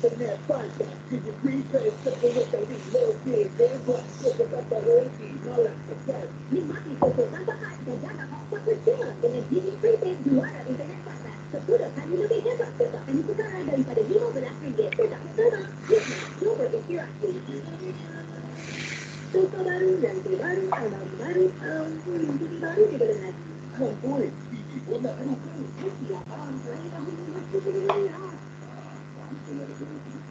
the man falta Did you breathe or it's something that they need No fear, they're what Look at that, they're all these No lack of time Mi mami se tomando a la llama Fue cuestión En el Jimmy Freeman Duara Y tener pasa Seguro, a mí lo que ya pasa Pero a mí se cae Y para el mismo de la frente Pero todo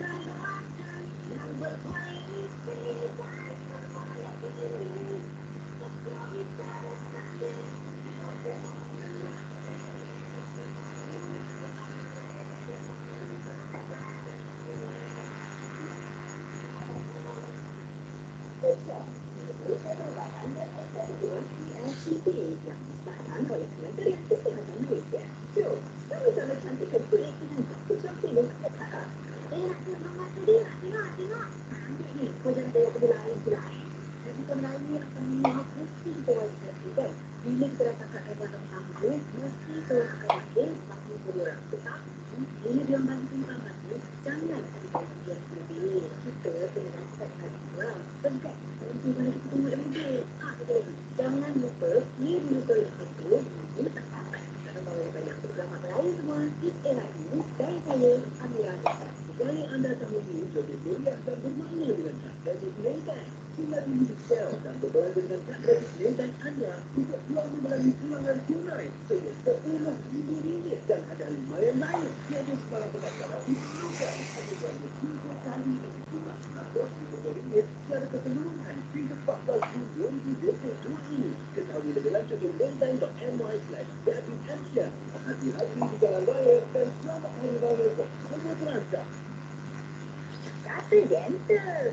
Thank you. Memang mesti keluarga kan? Bila kita dapat kata dalam tangga, mesti keluarga kata pasti berdua. Tetapi, bila dia bagi tentang tangga, jangan ada yang lebih. Kita kena rasa kata Tegak, nanti mana kita tunggu lebih. Ha, kita Jangan lupa, ni dulu kau yang satu, ni tak sampai. Kalau kau yang banyak berdua, maka lain semua. Ini era ini, saya saya, Amirah. Jangan anda tahu ini, jadi dia yang berdua ini. Perintah tinggal di Michelle dan berbual dengan kandar Perintah anda tidak perlu melalui pulangan tunai sehingga RM10,000 dan ada lima yang lain tiada sebarang pendapatan diperlukan ada berada tiga kali dari cuma RM100,000 secara keseluruhan pada 14 Jun 2022 ini ketahui lebih lanjut di perintah.my slash Gavin Hampshire hati-hati di jalan raya dan selamat hari raya untuk semua terancam Tá pegando.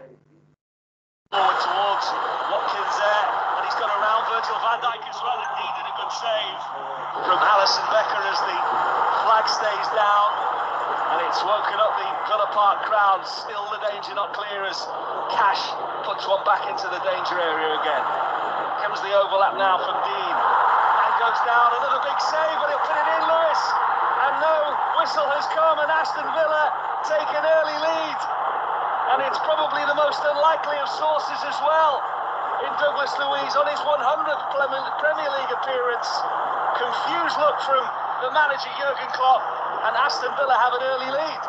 Becker as the flag stays down. And it's woken up the Villa Park crowd. Still the danger not clear as Cash puts one back into the danger area again. Comes the overlap now from Dean. And goes down. Another big save, but he'll put it in, Lewis. And no whistle has come, and Aston Villa take an early lead. And it's probably the most unlikely of sources as well in Douglas Louise on his 100th Premier League appearance. Confused look from the manager Jurgen Klopp, and Aston Villa have an early lead.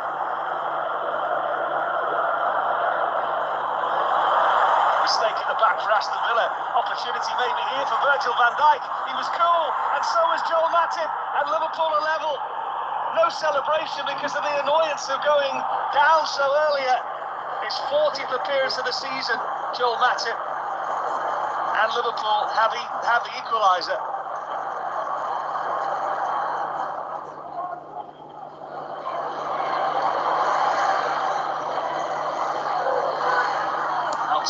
Mistake in the back for Aston Villa. Opportunity maybe here for Virgil van Dijk. He was cool, and so was Joel Matip, and Liverpool are level. No celebration because of the annoyance of going down so earlier. His 40th appearance of the season, Joel Matip. And Liverpool have, the have the equaliser.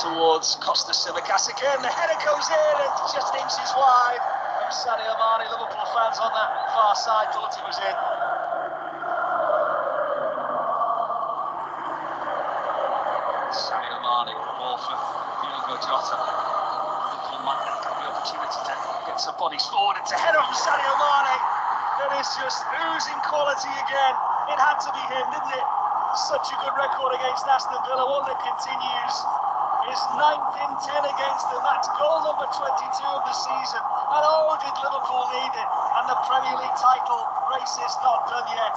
towards Costa Simicas again. The header goes in and just inches wide. And Sadio Mane, Liverpool fans on that far side thought it was in. Sadio Mane, Morford, Diogo Jota. Liverpool might have the opportunity to get some bodies forward. It's a header from Sadio Mane. That is just oozing quality again. It had to be him, didn't it? such a good record against Aston Villa. One that continues. His 9 in 10 against them. That's goal number 22 of the season. And oh, did Liverpool need it. And the Premier League title race is not done yet.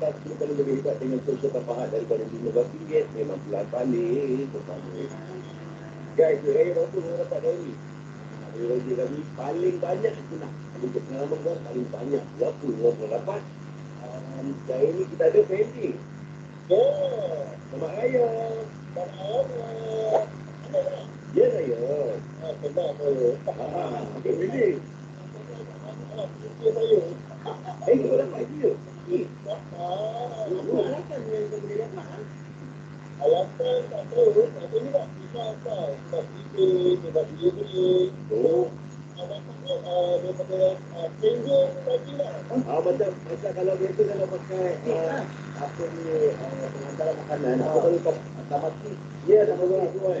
akan dia akan lebih hebat dengan kursus tambahan daripada lima batu gate memang pulang balik pertama guys dia raya berapa orang dapat dari ni raya lagi paling banyak itu nak untuk pengalaman kau paling banyak berapa orang pernah dapat dari ni kita ada family ya, oh sama raya sama raya Ya saya. Ah, kenal saya. Ah, okay, ready. Ah, saya. Eh, kau dah pagi tu. Yeah, that was a good one.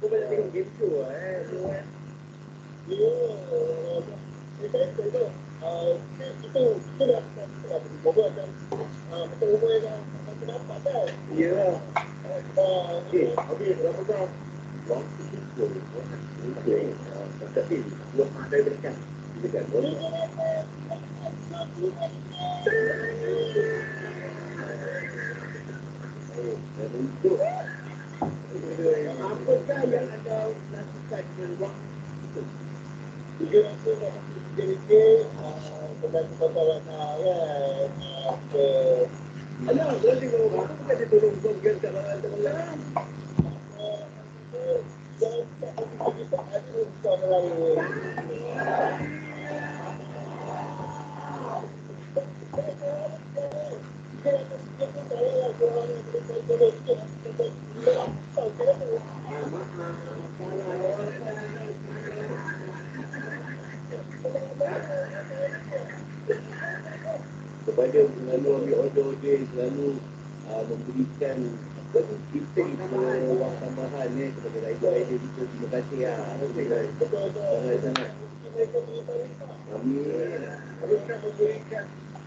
Không phải là mình kiếm chủ ấy, đúng không? Nếu cái cái cái cái cái cái từ cái đó là mình có vừa trong cái từ quê ra cái đó bắt đầu nhớ và thì có gì đó không sao có cái chút rồi có những người có cái gì luôn mà đây bên cạnh thì cả muốn Thank you. apakah yang anda lakukan dengan waktu itu? Jika anda nak kerja-kerja, kembali ke kawan kan? Alah, boleh dengan orang, bukan dia tolong kau dengan cara lain. Thank you kepada selalu ambil order dia selalu uh, memberikan apa tu kita itu wang tambahan eh, kepada rider-rider kita terima kasih ah, ya sangat-sangat amin kita memberikan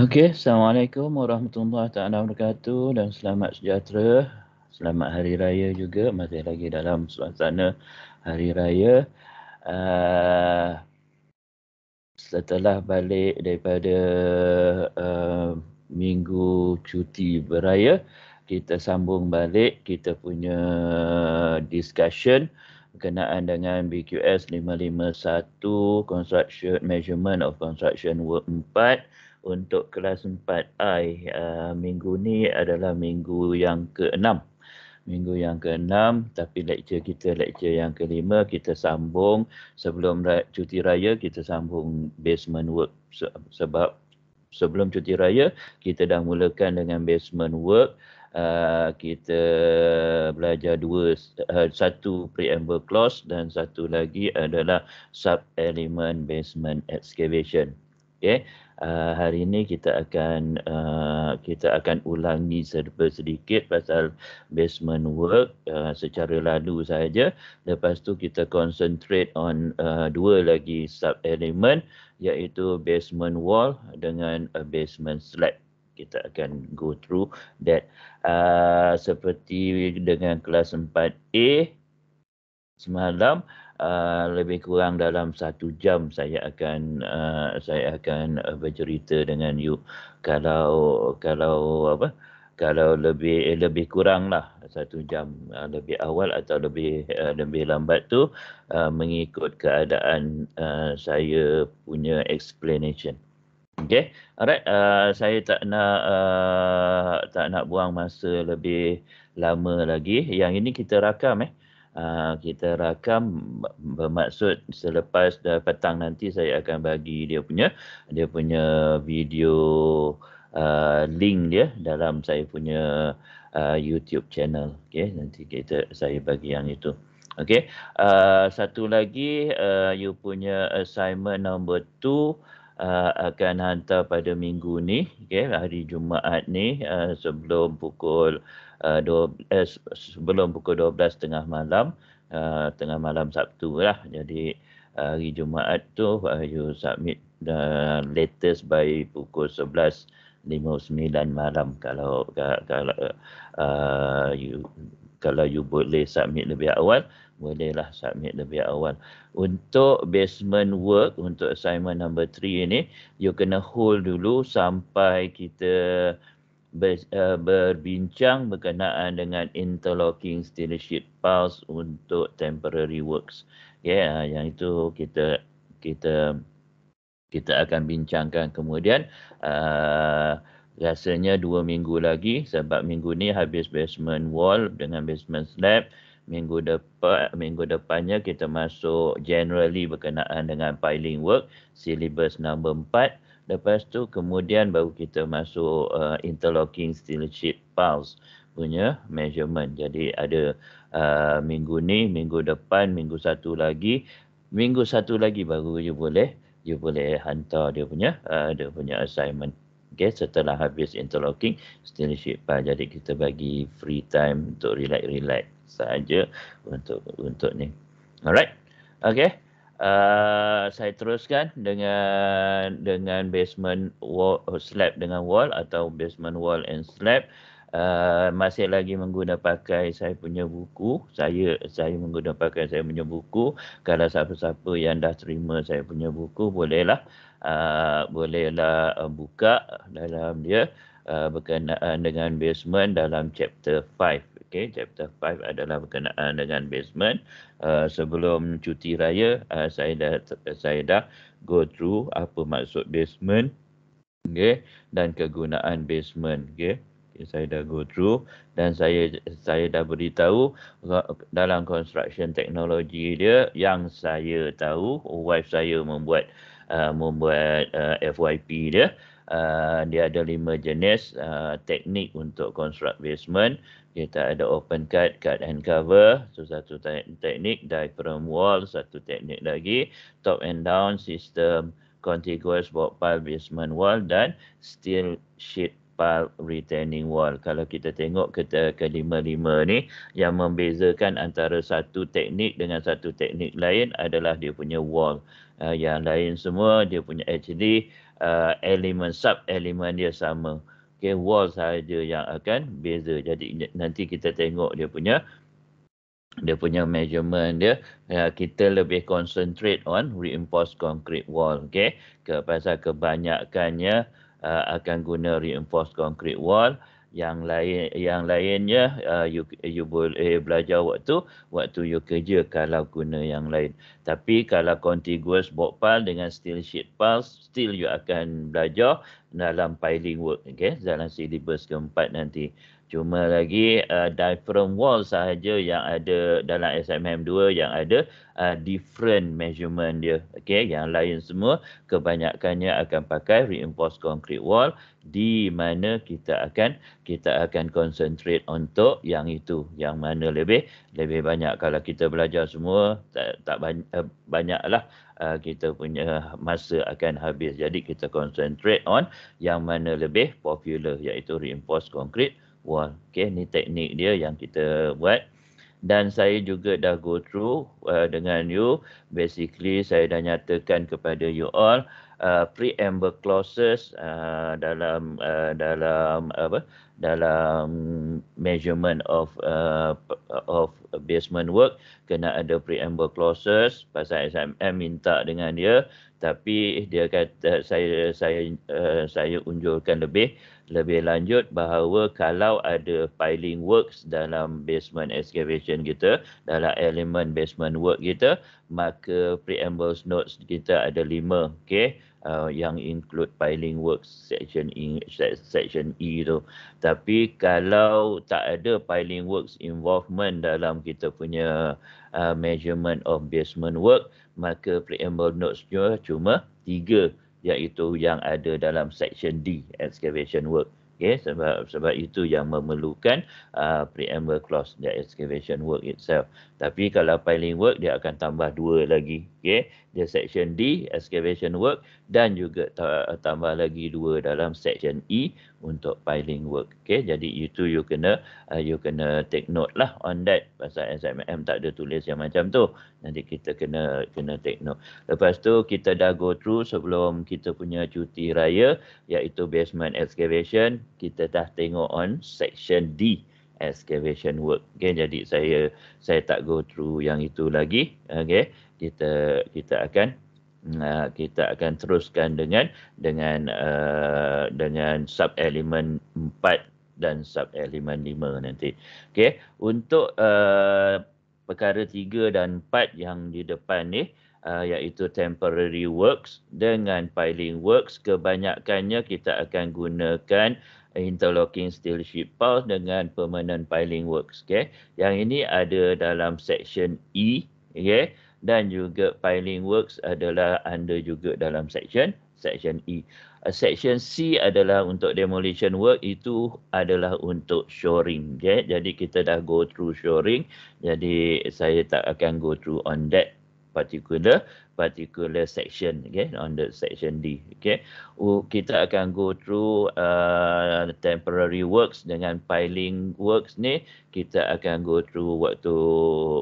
Okey, Assalamualaikum warahmatullahi taala wabarakatuh dan selamat sejahtera. Selamat hari raya juga masih lagi dalam suasana hari raya. Uh, setelah balik daripada uh, minggu cuti beraya, kita sambung balik kita punya discussion berkenaan dengan BQS 551 Construction Measurement of Construction Work 4 untuk kelas 4 a uh, minggu ni adalah minggu yang ke-6. Minggu yang ke-6 tapi lecture kita lecture yang ke-5 kita sambung sebelum cuti raya kita sambung basement work sebab sebelum cuti raya kita dah mulakan dengan basement work Uh, kita belajar dua uh, satu preamble clause dan satu lagi adalah sub element basement excavation Okay. Eh, hari ini kita akan uh, kita akan ulangi serba sedikit pasal basement work uh, secara lalu saja lepas tu kita concentrate on uh, dua lagi sub element iaitu basement wall dengan uh, basement slab kita akan go through that uh, seperti dengan kelas 4A semalam Ah, lebih kurang dalam satu jam saya akan uh, saya akan uh, bercerita dengan you kalau kalau apa kalau lebih eh, lebih kurang lah satu jam uh, lebih awal atau lebih uh, lebih lambat tu uh, mengikut keadaan uh, saya punya explanation. Okay, alright. Uh, saya tak nak uh, tak nak buang masa lebih lama lagi. Yang ini kita rakam eh. Ah, kita rakam bermaksud selepas dah petang nanti saya akan bagi dia punya dia punya video uh, link dia dalam saya punya uh, YouTube channel okey nanti kita saya bagi yang itu okey uh, satu lagi uh, you punya assignment number two Uh, akan hantar pada minggu ni okey hari jumaat ni uh, sebelum pukul uh, uh, 12, eh, sebelum pukul 12 tengah malam uh, tengah malam Sabtu lah jadi hari Jumaat tu uh, you submit the latest by pukul 11.59 malam kalau kalau uh, you kalau you boleh submit lebih awal bolehlah submit lebih awal untuk basement work untuk assignment number 3 ini you kena hold dulu sampai kita ber, uh, berbincang berkenaan dengan interlocking stewardship pulse untuk temporary works. Ya, yeah, yang itu kita kita kita akan bincangkan kemudian. Uh, rasanya dua minggu lagi sebab minggu ni habis basement wall dengan basement slab. Minggu depan minggu depannya kita masuk generally berkenaan dengan piling work, syllabus number 4. Lepas tu kemudian baru kita masuk uh, interlocking sheet pulse punya measurement. Jadi ada uh, minggu ni, minggu depan, minggu satu lagi, minggu satu lagi baru dia boleh dia boleh hantar dia punya uh, dia punya assignment. Okay, setelah habis interlocking steelship pulse. Jadi kita bagi free time untuk relax-relax saja untuk untuk ni. Alright. Okay. Uh, saya teruskan dengan dengan basement wall slab dengan wall atau basement wall and slab. Uh, masih lagi menggunakan pakai saya punya buku saya saya menggunakan pakai saya punya buku kalau siapa-siapa yang dah terima saya punya buku bolehlah uh, bolehlah uh, buka dalam dia uh, berkenaan dengan basement dalam chapter 5 Okay, chapter 5 adalah berkenaan dengan basement. Uh, sebelum cuti raya, uh, saya dah saya dah go through apa maksud basement. Okay, dan kegunaan basement. Okay. okay, saya dah go through dan saya saya dah beritahu dalam construction teknologi dia yang saya tahu, wife saya membuat uh, Uh, membuat uh, FYP dia. Uh, dia ada lima jenis uh, teknik untuk construct basement. Kita ada open cut, cut and cover, itu satu teknik, diaphragm wall, satu teknik lagi, top and down system, contiguous block pile basement wall dan steel sheet pile retaining wall. Kalau kita tengok kita kelima-lima ni yang membezakan antara satu teknik dengan satu teknik lain adalah dia punya wall uh, yang lain semua dia punya HD uh, eh, elemen sub elemen dia sama okey wall saja yang akan beza jadi nanti kita tengok dia punya dia punya measurement dia ya, kita lebih concentrate on reinforced concrete wall okey Kepada kebanyakannya uh, akan guna reinforced concrete wall uh, yang lain yang lainnya uh, you you boleh belajar waktu waktu you kerja kalau guna yang lain tapi kalau contiguous box file dengan still sheet file still you akan belajar dalam piling work okey dalam syllabus keempat nanti Cuma lagi uh, diaphragm wall sahaja yang ada dalam SMM2 yang ada uh, different measurement dia. Okay, yang lain semua kebanyakannya akan pakai reinforced concrete wall di mana kita akan kita akan concentrate untuk yang itu yang mana lebih lebih banyak kalau kita belajar semua tak, tak banyak, uh, eh, banyaklah uh, kita punya masa akan habis jadi kita concentrate on yang mana lebih popular iaitu reinforced concrete wall. Okey, ni teknik dia yang kita buat. Dan saya juga dah go through uh, dengan you. Basically, saya dah nyatakan kepada you all uh, preamble clauses uh, dalam uh, dalam apa dalam measurement of uh, of basement work kena ada preamble clauses pasal SMM minta dengan dia tapi dia kata saya saya uh, saya unjurkan lebih lebih lanjut bahawa kalau ada piling works dalam basement excavation kita, dalam elemen basement work kita, maka preamble notes kita ada lima, okay? Uh, yang include piling works section E, section E tu. Tapi kalau tak ada piling works involvement dalam kita punya uh, measurement of basement work, maka preamble notes cuma tiga iaitu yang ada dalam section D excavation work okey sebab sebab itu yang memerlukan uh, preamble clause the excavation work itself tapi kalau piling work, dia akan tambah dua lagi. Okay. Dia section D, excavation work dan juga tambah lagi dua dalam section E untuk piling work. Okay. Jadi itu you kena uh, you kena take note lah on that. Pasal SMM tak ada tulis yang macam tu. Nanti kita kena kena take note. Lepas tu kita dah go through sebelum kita punya cuti raya iaitu basement excavation. Kita dah tengok on section D excavation work. Okay, jadi saya saya tak go through yang itu lagi. Okay, kita kita akan uh, kita akan teruskan dengan dengan uh, dengan sub elemen empat dan sub elemen lima nanti. Okay, untuk uh, perkara tiga dan empat yang di depan ni uh, iaitu temporary works dengan piling works kebanyakannya kita akan gunakan interlocking steel sheet pulse dengan permanent piling works. Okay. Yang ini ada dalam section E. Okay. Dan juga piling works adalah under juga dalam section section E. Uh, section C adalah untuk demolition work itu adalah untuk shoring. Okay. Jadi kita dah go through shoring. Jadi saya tak akan go through on that particular particular section okay on the section D okay uh, kita akan go through uh, temporary works dengan piling works ni kita akan go through waktu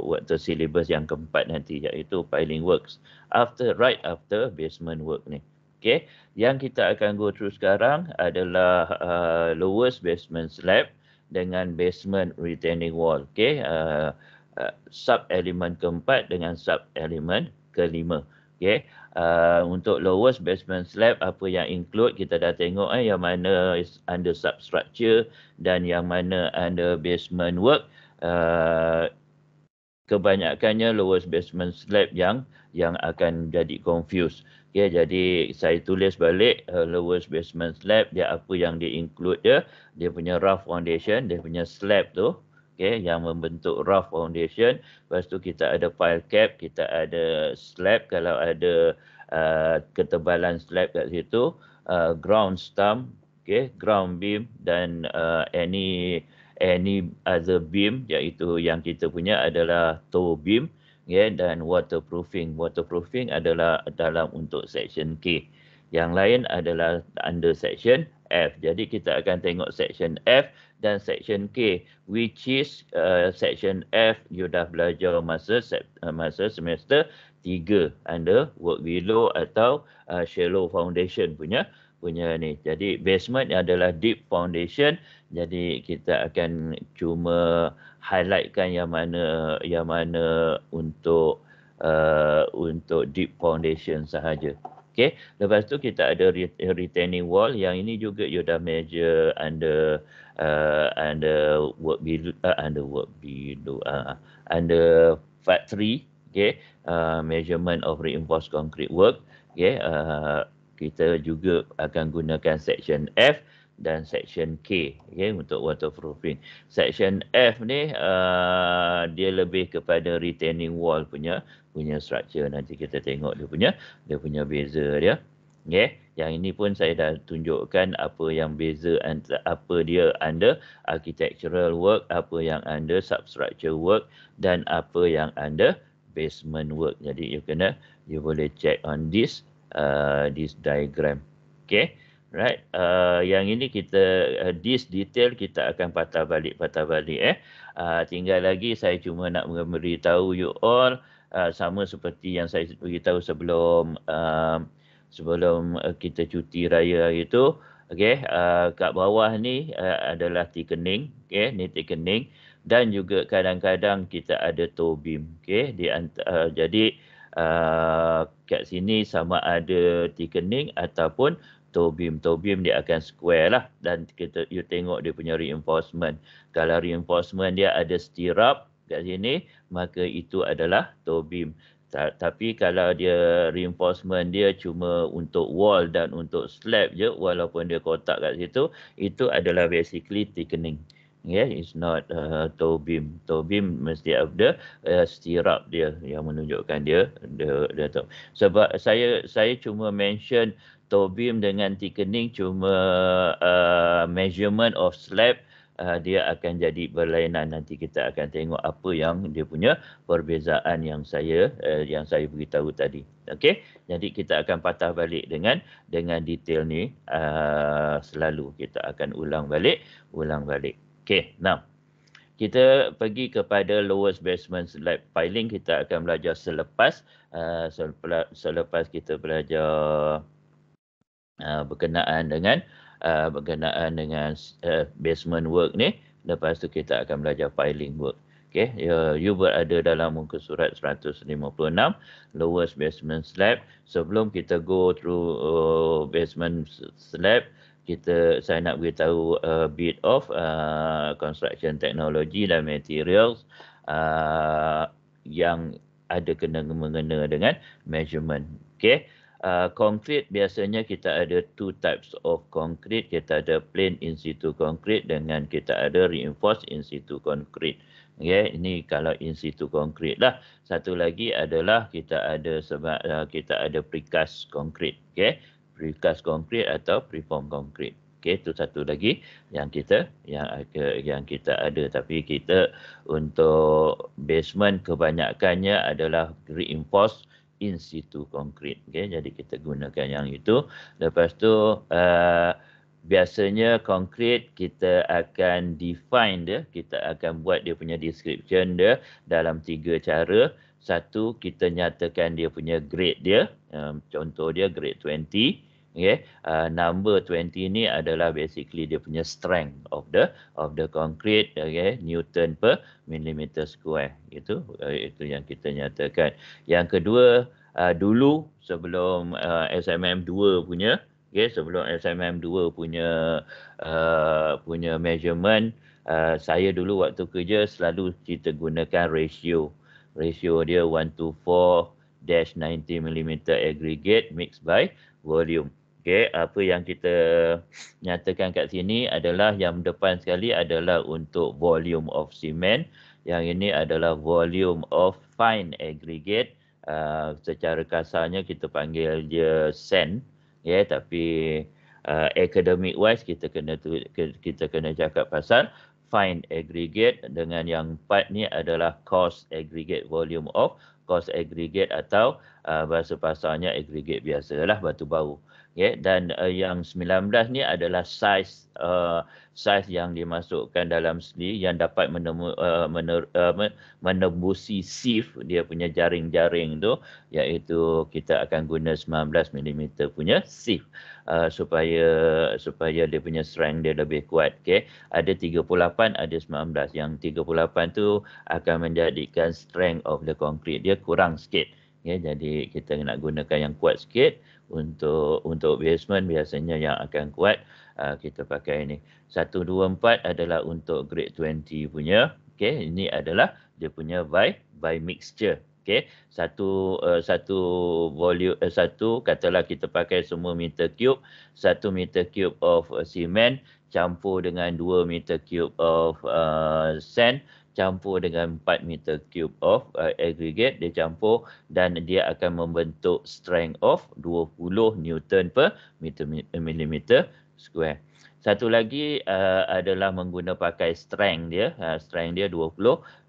waktu syllabus yang keempat nanti iaitu piling works after right after basement work ni okay yang kita akan go through sekarang adalah uh, lowest basement slab dengan basement retaining wall okay uh, Uh, sub elemen keempat dengan sub elemen kelima. Okey. Uh, untuk lowest basement slab apa yang include kita dah tengok eh yang mana is under substructure dan yang mana under basement work. Uh, kebanyakannya lowest basement slab yang yang akan jadi confused. Okey, jadi saya tulis balik uh, lowest basement slab dia apa yang dia include dia, dia punya rough foundation, dia punya slab tu okay, yang membentuk rough foundation. Lepas tu kita ada pile cap, kita ada slab kalau ada uh, ketebalan slab kat situ, uh, ground stump, okay, ground beam dan uh, any any other beam iaitu yang kita punya adalah toe beam yeah, dan waterproofing. Waterproofing adalah dalam untuk section K. Yang lain adalah under section F. Jadi kita akan tengok section F dan section K which is uh, section F you dah belajar masa uh, masa semester 3 under work below atau uh, shallow foundation punya punya ni. Jadi basement adalah deep foundation. Jadi kita akan cuma highlightkan yang mana yang mana untuk uh, untuk deep foundation sahaja. Okay. Lepas tu kita ada retaining wall. Yang ini juga you dah measure under uh, under work below uh, under work below uh, under factory. Okay. Uh, measurement of reinforced concrete work. Okay. Uh, kita juga akan gunakan section F dan section K okay, untuk waterproofing. Section F ni uh, dia lebih kepada retaining wall punya punya structure. Nanti kita tengok dia punya dia punya beza dia. Okay. Yang ini pun saya dah tunjukkan apa yang beza antara apa dia under architectural work, apa yang under substructure work dan apa yang under basement work. Jadi you kena you boleh check on this uh, this diagram. Okay right uh, yang ini kita uh, this detail kita akan patah balik patah balik eh uh, tinggal lagi saya cuma nak memberitahu you all uh, sama seperti yang saya beritahu sebelum uh, sebelum uh, kita cuti raya itu Okay, uh, kat bawah ni uh, adalah thickening okay, ni thickening dan juga kadang-kadang kita ada toe beam okey di uh, jadi uh, kat sini sama ada thickening ataupun tobium. Tobium dia akan square lah. Dan kita you tengok dia punya reinforcement. Kalau reinforcement dia ada stirrup kat sini, maka itu adalah tobium. Ta tapi kalau dia reinforcement dia cuma untuk wall dan untuk slab je, walaupun dia kotak kat situ, itu adalah basically thickening. Yeah, it's not uh, toe beam. Toe beam mesti ada uh, stirrup dia yang menunjukkan dia. dia, dia Sebab saya saya cuma mention Tobim dengan thickening cuma uh, measurement of slab uh, dia akan jadi berlainan nanti kita akan tengok apa yang dia punya perbezaan yang saya uh, yang saya beritahu tadi okey jadi kita akan patah balik dengan dengan detail ni uh, selalu kita akan ulang balik ulang balik okey now kita pergi kepada lowest basement slab piling kita akan belajar selepas uh, selepas kita belajar Ah, berkenaan dengan uh, berkenaan dengan uh, basement work ni lepas tu kita akan belajar piling work okey uh, ya, you berada dalam muka surat 156 lowest basement slab sebelum kita go through uh, basement slab kita saya nak beritahu a bit of uh, construction technology dan materials uh, yang ada kena mengena dengan measurement okey konkrit uh, biasanya kita ada two types of konkrit Kita ada plain in situ konkrit dengan kita ada reinforced in situ konkrit. Okay, ini kalau in situ konkrit lah. Satu lagi adalah kita ada sebab uh, kita ada precast konkrit. Okay, precast konkrit atau preform konkrit. Okay, itu satu lagi yang kita yang ada yang kita ada. Tapi kita untuk basement kebanyakannya adalah reinforced in situ konkrit. Okay? Jadi kita gunakan yang itu. Lepas tu uh, biasanya konkret kita akan define dia. Kita akan buat dia punya description dia dalam tiga cara. Satu kita nyatakan dia punya grade dia. Um, contoh dia grade 20 okay uh, number 20 ni adalah basically dia punya strength of the of the concrete okay newton per millimeter square Itu, uh, itu yang kita nyatakan yang kedua uh, dulu sebelum uh, SMM 2 punya okay sebelum SMM 2 punya uh, punya measurement uh, saya dulu waktu kerja selalu kita gunakan ratio ratio dia 1 to 4 dash 90 millimeter aggregate mixed by volume Okey, apa yang kita nyatakan kat sini adalah yang depan sekali adalah untuk volume of cement. Yang ini adalah volume of fine aggregate. Uh, secara kasarnya kita panggil dia sand. Yeah, tapi uh, academic wise kita kena tu, kita kena cakap pasal fine aggregate dengan yang part ni adalah cost aggregate volume of cost aggregate atau uh, bahasa pasalnya aggregate biasalah batu bau okay, ya, dan uh, yang 19 ni adalah saiz uh, saiz yang dimasukkan dalam sendiri yang dapat menemu, uh, eh, mener, uh, menembusi sieve dia punya jaring-jaring tu iaitu kita akan guna 19 mm punya sieve uh, supaya supaya dia punya strength dia lebih kuat okey ada 38 ada 19 yang 38 tu akan menjadikan strength of the concrete dia kurang sikit Okay, ya, jadi kita nak gunakan yang kuat sikit untuk untuk basement biasanya yang akan kuat uh, kita pakai ini. 124 adalah untuk grade 20 punya. Okey, ini adalah dia punya by by mixture. Okey, satu uh, satu volume uh, satu katalah kita pakai semua meter cube, satu meter cube of uh, semen campur dengan 2 meter cube of uh, sand campur dengan 4 meter cube of uh, aggregate dia campur dan dia akan membentuk strength of 20 newton per meter, eh, millimeter square. Satu lagi uh, adalah menggunakan pakai strength dia, uh, strength dia 20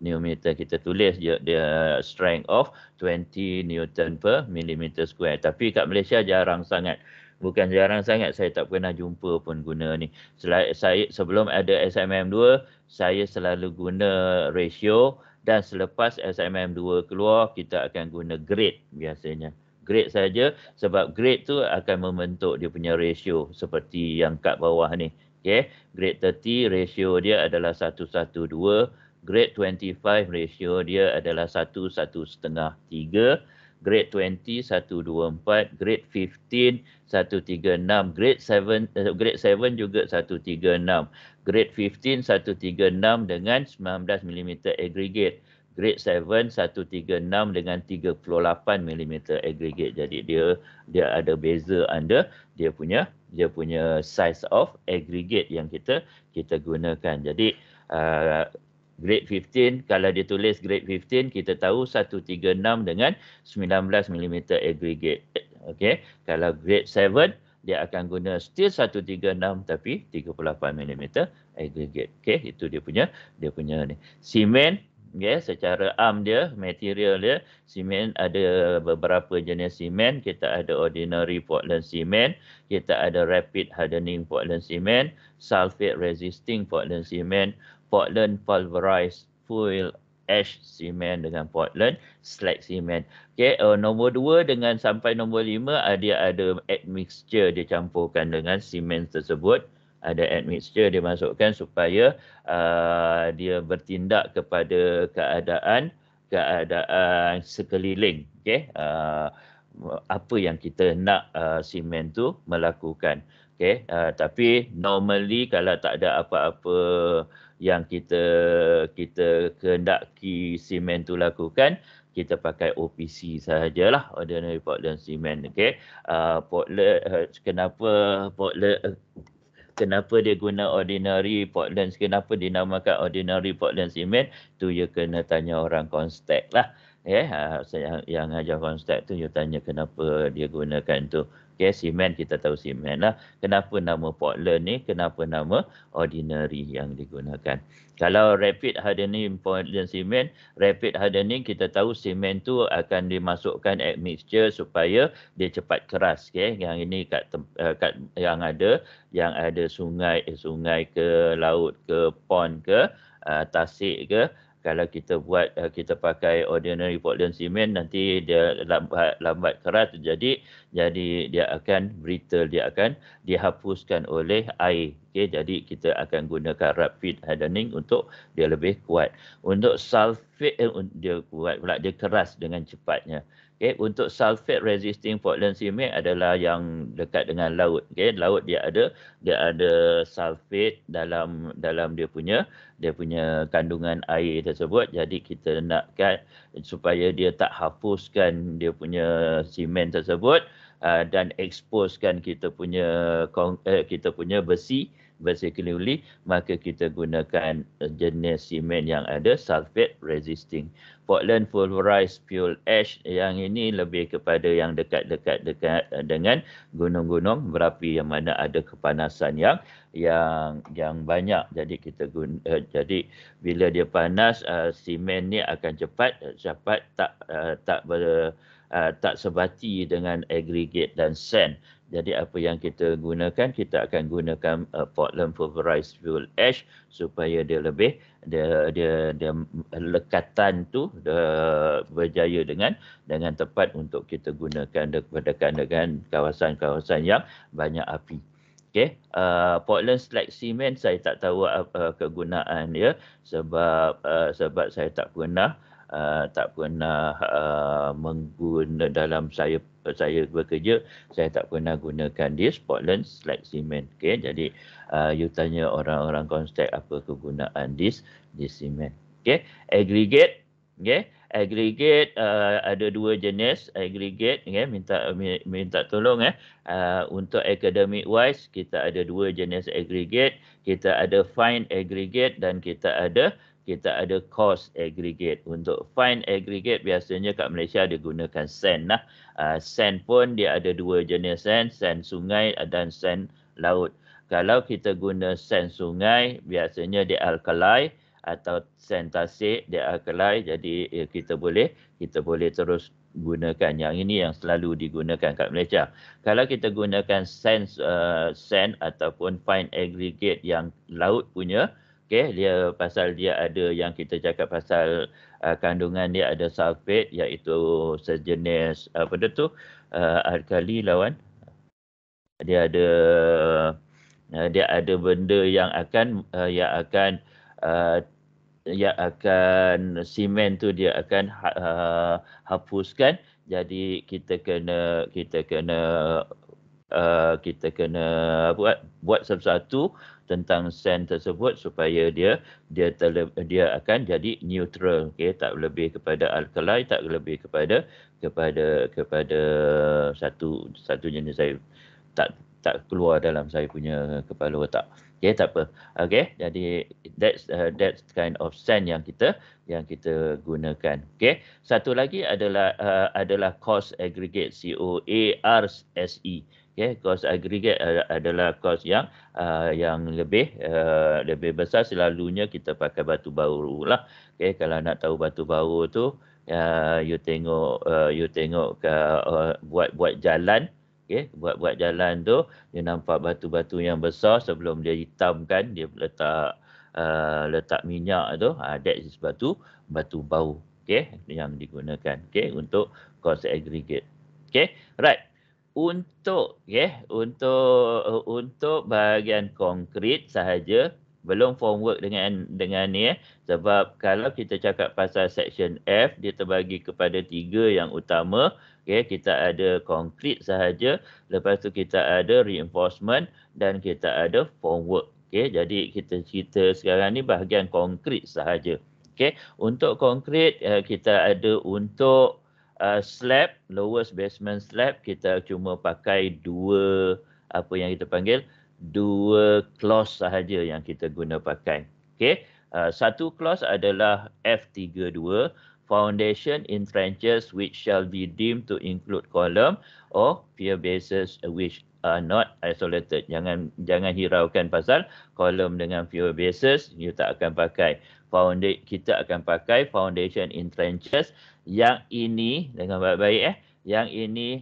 newton kita tulis dia, dia strength of 20 newton per millimeter square. Tapi kat Malaysia jarang sangat bukan jarang sangat saya tak pernah jumpa pun guna ni. Selai, saya sebelum ada SMM2 saya selalu guna ratio dan selepas SMM2 keluar kita akan guna grade biasanya. Grade saja sebab grade tu akan membentuk dia punya ratio seperti yang kat bawah ni. Okay. Grade 30 ratio dia adalah 112 grade 25 ratio dia adalah 1 1 setengah grade 20 124, grade 15 136, grade 7 eh, grade 7 juga 136. Grade 15 136 dengan 19 mm aggregate. Grade 7 136 dengan 38 mm aggregate. Jadi dia dia ada beza anda dia punya dia punya size of aggregate yang kita kita gunakan. Jadi uh, grade 15 kalau dia tulis grade 15 kita tahu 136 dengan 19 mm aggregate Okay, kalau grade 7 dia akan guna steel 136 tapi 38 mm aggregate Okay, itu dia punya dia punya ni semen, okey secara am dia material dia simen ada beberapa jenis simen kita ada ordinary portland simen kita ada rapid hardening portland simen sulfate resisting portland simen Portland pulverized fuel ash cement dengan Portland slag cement. Okay, uh, nombor dua dengan sampai nombor lima uh, dia ada admixture dia campurkan dengan cement tersebut. Ada admixture dia masukkan supaya uh, dia bertindak kepada keadaan keadaan sekeliling. Okay, uh, apa yang kita nak simen uh, tu melakukan. Okay, uh, tapi normally kalau tak ada apa-apa yang kita kita kehendaki simen tu lakukan kita pakai OPC sajalah ordinary portland cement okey uh, portland eh, kenapa portland eh, kenapa dia guna ordinary portland kenapa dinamakan ordinary portland cement tu ya kena tanya orang konstek lah yeah, ha, ha, saya ha, yang ajarkan Ustaz tu, dia tanya kenapa dia gunakan tu. Okay, semen kita tahu semen lah. Kenapa nama Portland ni? Kenapa nama ordinary yang digunakan? Kalau rapid hardening Portland semen, rapid hardening kita tahu semen tu akan dimasukkan admixture supaya dia cepat keras. Okay, yang ini kat, eh, kat yang ada yang ada sungai eh, sungai ke laut ke pond ke uh, tasik ke kalau kita buat uh, kita pakai ordinary potlium cement nanti dia lambat lambat keras jadi jadi dia akan brittle dia akan dihapuskan oleh air okey jadi kita akan gunakan rapid hardening untuk dia lebih kuat untuk sulfate eh, dia kuat pula dia keras dengan cepatnya Okay, untuk sulfate resisting Portland cement adalah yang dekat dengan laut. Okay, laut dia ada dia ada sulfate dalam dalam dia punya dia punya kandungan air tersebut. Jadi kita nakkan supaya dia tak hapuskan dia punya cement tersebut uh, dan exposekan kita punya eh, kita punya besi basically maka kita gunakan uh, jenis simen yang ada sulfate resisting Portland pulverized fuel ash yang ini lebih kepada yang dekat-dekat uh, dengan gunung-gunung berapi yang mana ada kepanasan yang yang yang banyak jadi kita guna, uh, jadi bila dia panas uh, ni akan cepat uh, cepat tak uh, tak ber, uh, tak sebati dengan aggregate dan sand jadi apa yang kita gunakan, kita akan gunakan uh, Portland pulverized fuel ash supaya dia lebih dia dia, dia lekatan tu dia berjaya dengan dengan tepat untuk kita gunakan dekat-dekat dengan kawasan-kawasan yang banyak api. Okay. Uh, Portland Slag Cement saya tak tahu uh, uh, kegunaan dia sebab uh, sebab saya tak pernah uh, Uh, tak pernah uh, mengguna dalam saya saya bekerja saya tak pernah gunakan dia Portland, slag cement okay? jadi uh, you tanya orang-orang konstek apa kegunaan dis dis cement okay? aggregate okay? aggregate uh, ada dua jenis aggregate okay? minta minta tolong eh uh, untuk academic wise kita ada dua jenis aggregate kita ada fine aggregate dan kita ada uh, kita ada cost aggregate. Untuk fine aggregate biasanya kat Malaysia dia gunakan sand lah. Uh, sand pun dia ada dua jenis sand, sand sungai dan sand laut. Kalau kita guna sand sungai biasanya dia alkali atau sand tasik dia alkali jadi eh, kita boleh kita boleh terus gunakan yang ini yang selalu digunakan kat Malaysia. Kalau kita gunakan sand uh, sand ataupun fine aggregate yang laut punya Okay, dia pasal dia ada yang kita cakap pasal uh, kandungan dia ada sulfat iaitu sejenis uh, apa tu uh, alkali lawan. Dia ada uh, dia ada benda yang akan uh, yang akan uh, yang akan simen tu dia akan uh, hapuskan. Jadi kita kena kita kena uh, kita kena buat buat sesuatu tentang sen tersebut supaya dia dia tele, dia akan jadi neutral okey tak lebih kepada alkali tak lebih kepada kepada kepada satu satu jenis saya tak tak keluar dalam saya punya kepala otak okey tak apa okey jadi that's uh, that's kind of sen yang kita yang kita gunakan okey satu lagi adalah uh, adalah cost aggregate COARSE okay cost aggregate eh, adalah kos yang uh, yang lebih uh, lebih besar selalunya kita pakai batu bau lah okay kalau nak tahu batu bau tu uh, you tengok uh, you tengok ke buat-buat jalan okay buat-buat jalan tu you nampak batu-batu yang besar sebelum dia hitamkan dia letak Uh, letak minyak tu uh, that is batu batu bau okey yang digunakan okey untuk kos aggregate okey right untuk yeah, untuk uh, untuk bahagian konkrit sahaja belum formwork dengan dengan ni eh. sebab kalau kita cakap pasal section F dia terbagi kepada tiga yang utama okay? Ya, kita ada konkrit sahaja lepas tu kita ada reinforcement dan kita ada formwork okay? Ya, jadi kita cerita sekarang ni bahagian konkrit sahaja okay? untuk konkrit uh, kita ada untuk uh, slab, lowest basement slab, kita cuma pakai dua, apa yang kita panggil, dua clause sahaja yang kita guna pakai. Okay. Uh, satu clause adalah F32, foundation in trenches which shall be deemed to include column or pier bases which are not isolated. Jangan jangan hiraukan pasal column dengan pier bases, you tak akan pakai foundation kita akan pakai foundation in trenches yang ini dengan baik-baik eh yang ini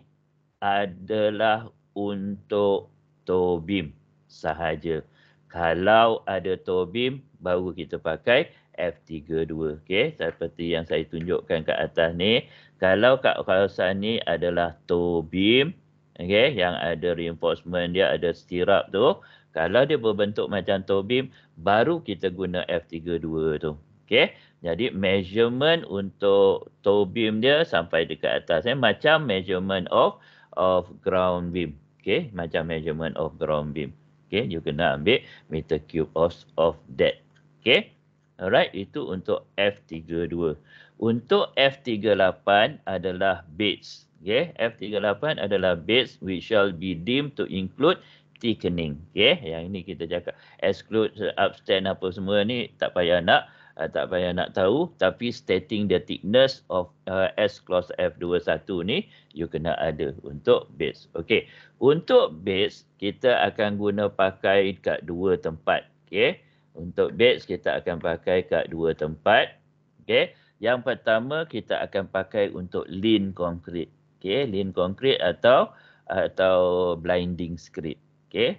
adalah untuk toe beam sahaja kalau ada toe beam baru kita pakai F32 okey seperti yang saya tunjukkan kat atas ni kalau kat kawasan ni adalah toe beam, okey yang ada reinforcement dia ada stirrup tu kalau dia berbentuk macam tobim, baru kita guna F32 tu. Okay, Jadi measurement untuk tobim dia sampai dekat atas eh macam measurement of of ground beam. Okay, macam measurement of ground beam. Okay, you kena ambil meter cube of of that. Okay, Alright, itu untuk F32. Untuk F38 adalah beds. Okay, F38 adalah beds which shall be deemed to include thickening. Okay. Yang ini kita cakap exclude, abstain apa semua ni tak payah nak uh, tak payah nak tahu. Tapi stating the thickness of uh, S clause F21 ni you kena ada untuk base. Okay. Untuk base kita akan guna pakai kat dua tempat. Okay. Untuk base kita akan pakai kat dua tempat. Okay. Yang pertama kita akan pakai untuk lean concrete. Okay. Lean concrete atau atau blinding script. Okey.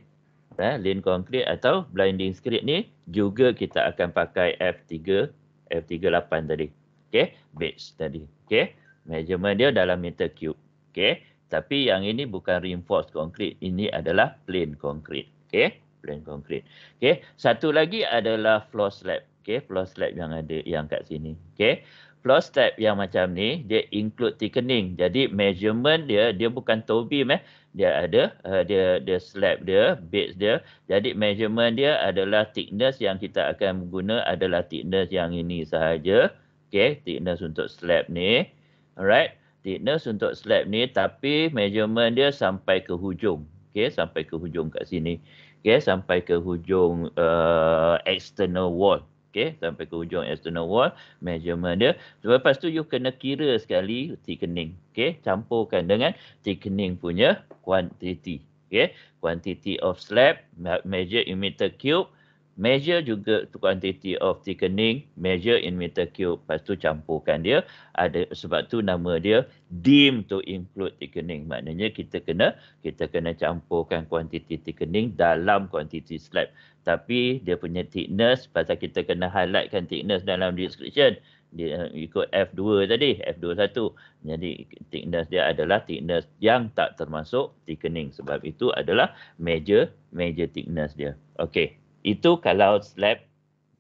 Eh, lean konkrit atau blinding screed ni juga kita akan pakai F3 F38 tadi. Okey, base tadi. Okey. Measurement dia dalam meter cube. Okey. Tapi yang ini bukan reinforced concrete, ini adalah plain concrete. Okey, plain concrete. Okey, satu lagi adalah floor slab. Okey, floor slab yang ada yang kat sini. Okey plus step yang macam ni dia include thickening jadi measurement dia dia bukan toe beam eh dia ada uh, dia dia slab dia base dia jadi measurement dia adalah thickness yang kita akan guna adalah thickness yang ini sahaja okay? thickness untuk slab ni alright thickness untuk slab ni tapi measurement dia sampai ke hujung okay? sampai ke hujung kat sini okay? sampai ke hujung uh, external wall okey sampai ke hujung external wall measurement dia selepas tu you kena kira sekali thickening okay, campurkan dengan thickening punya quantity okay, quantity of slab measured in meter cube measure juga quantity of thickening, measure in meter cube, lepas tu campurkan dia. Ada sebab tu nama dia deem to include thickening. Maknanya kita kena kita kena campurkan quantity thickening dalam quantity slab. Tapi dia punya thickness pasal kita kena highlightkan thickness dalam description. Dia ikut F2 tadi, F21. Jadi thickness dia adalah thickness yang tak termasuk thickening. Sebab itu adalah major major thickness dia. Okey. Itu kalau slab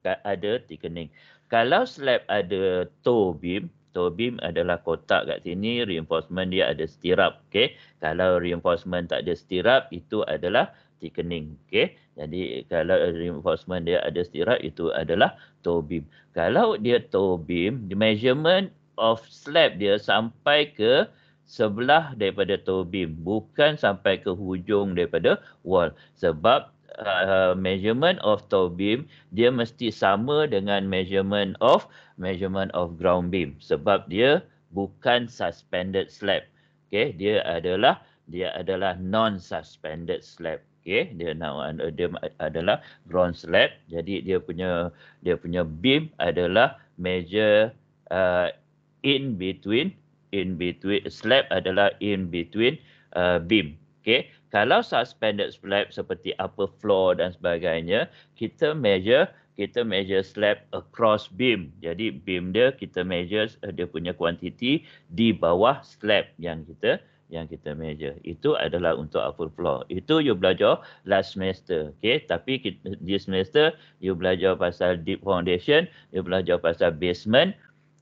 ada thickening. Kalau slab ada toe beam, toe beam adalah kotak kat sini, reinforcement dia ada stirrup. Okay. Kalau reinforcement tak ada stirrup, itu adalah thickening. Okay. Jadi kalau reinforcement dia ada stirrup, itu adalah toe beam. Kalau dia toe beam, the measurement of slab dia sampai ke sebelah daripada toe beam. Bukan sampai ke hujung daripada wall. Sebab uh, measurement of tall beam dia mesti sama dengan measurement of measurement of ground beam sebab dia bukan suspended slab okey dia adalah dia adalah non suspended slab okey dia now dia adalah ground slab jadi dia punya dia punya beam adalah measure uh, in between in between slab adalah in between uh, beam okey kalau suspended slab seperti upper floor dan sebagainya, kita measure kita measure slab across beam. Jadi beam dia kita measure eh, dia punya quantity di bawah slab yang kita yang kita measure. Itu adalah untuk upper floor. Itu you belajar last semester. Okay. Tapi di semester you belajar pasal deep foundation. You belajar pasal basement.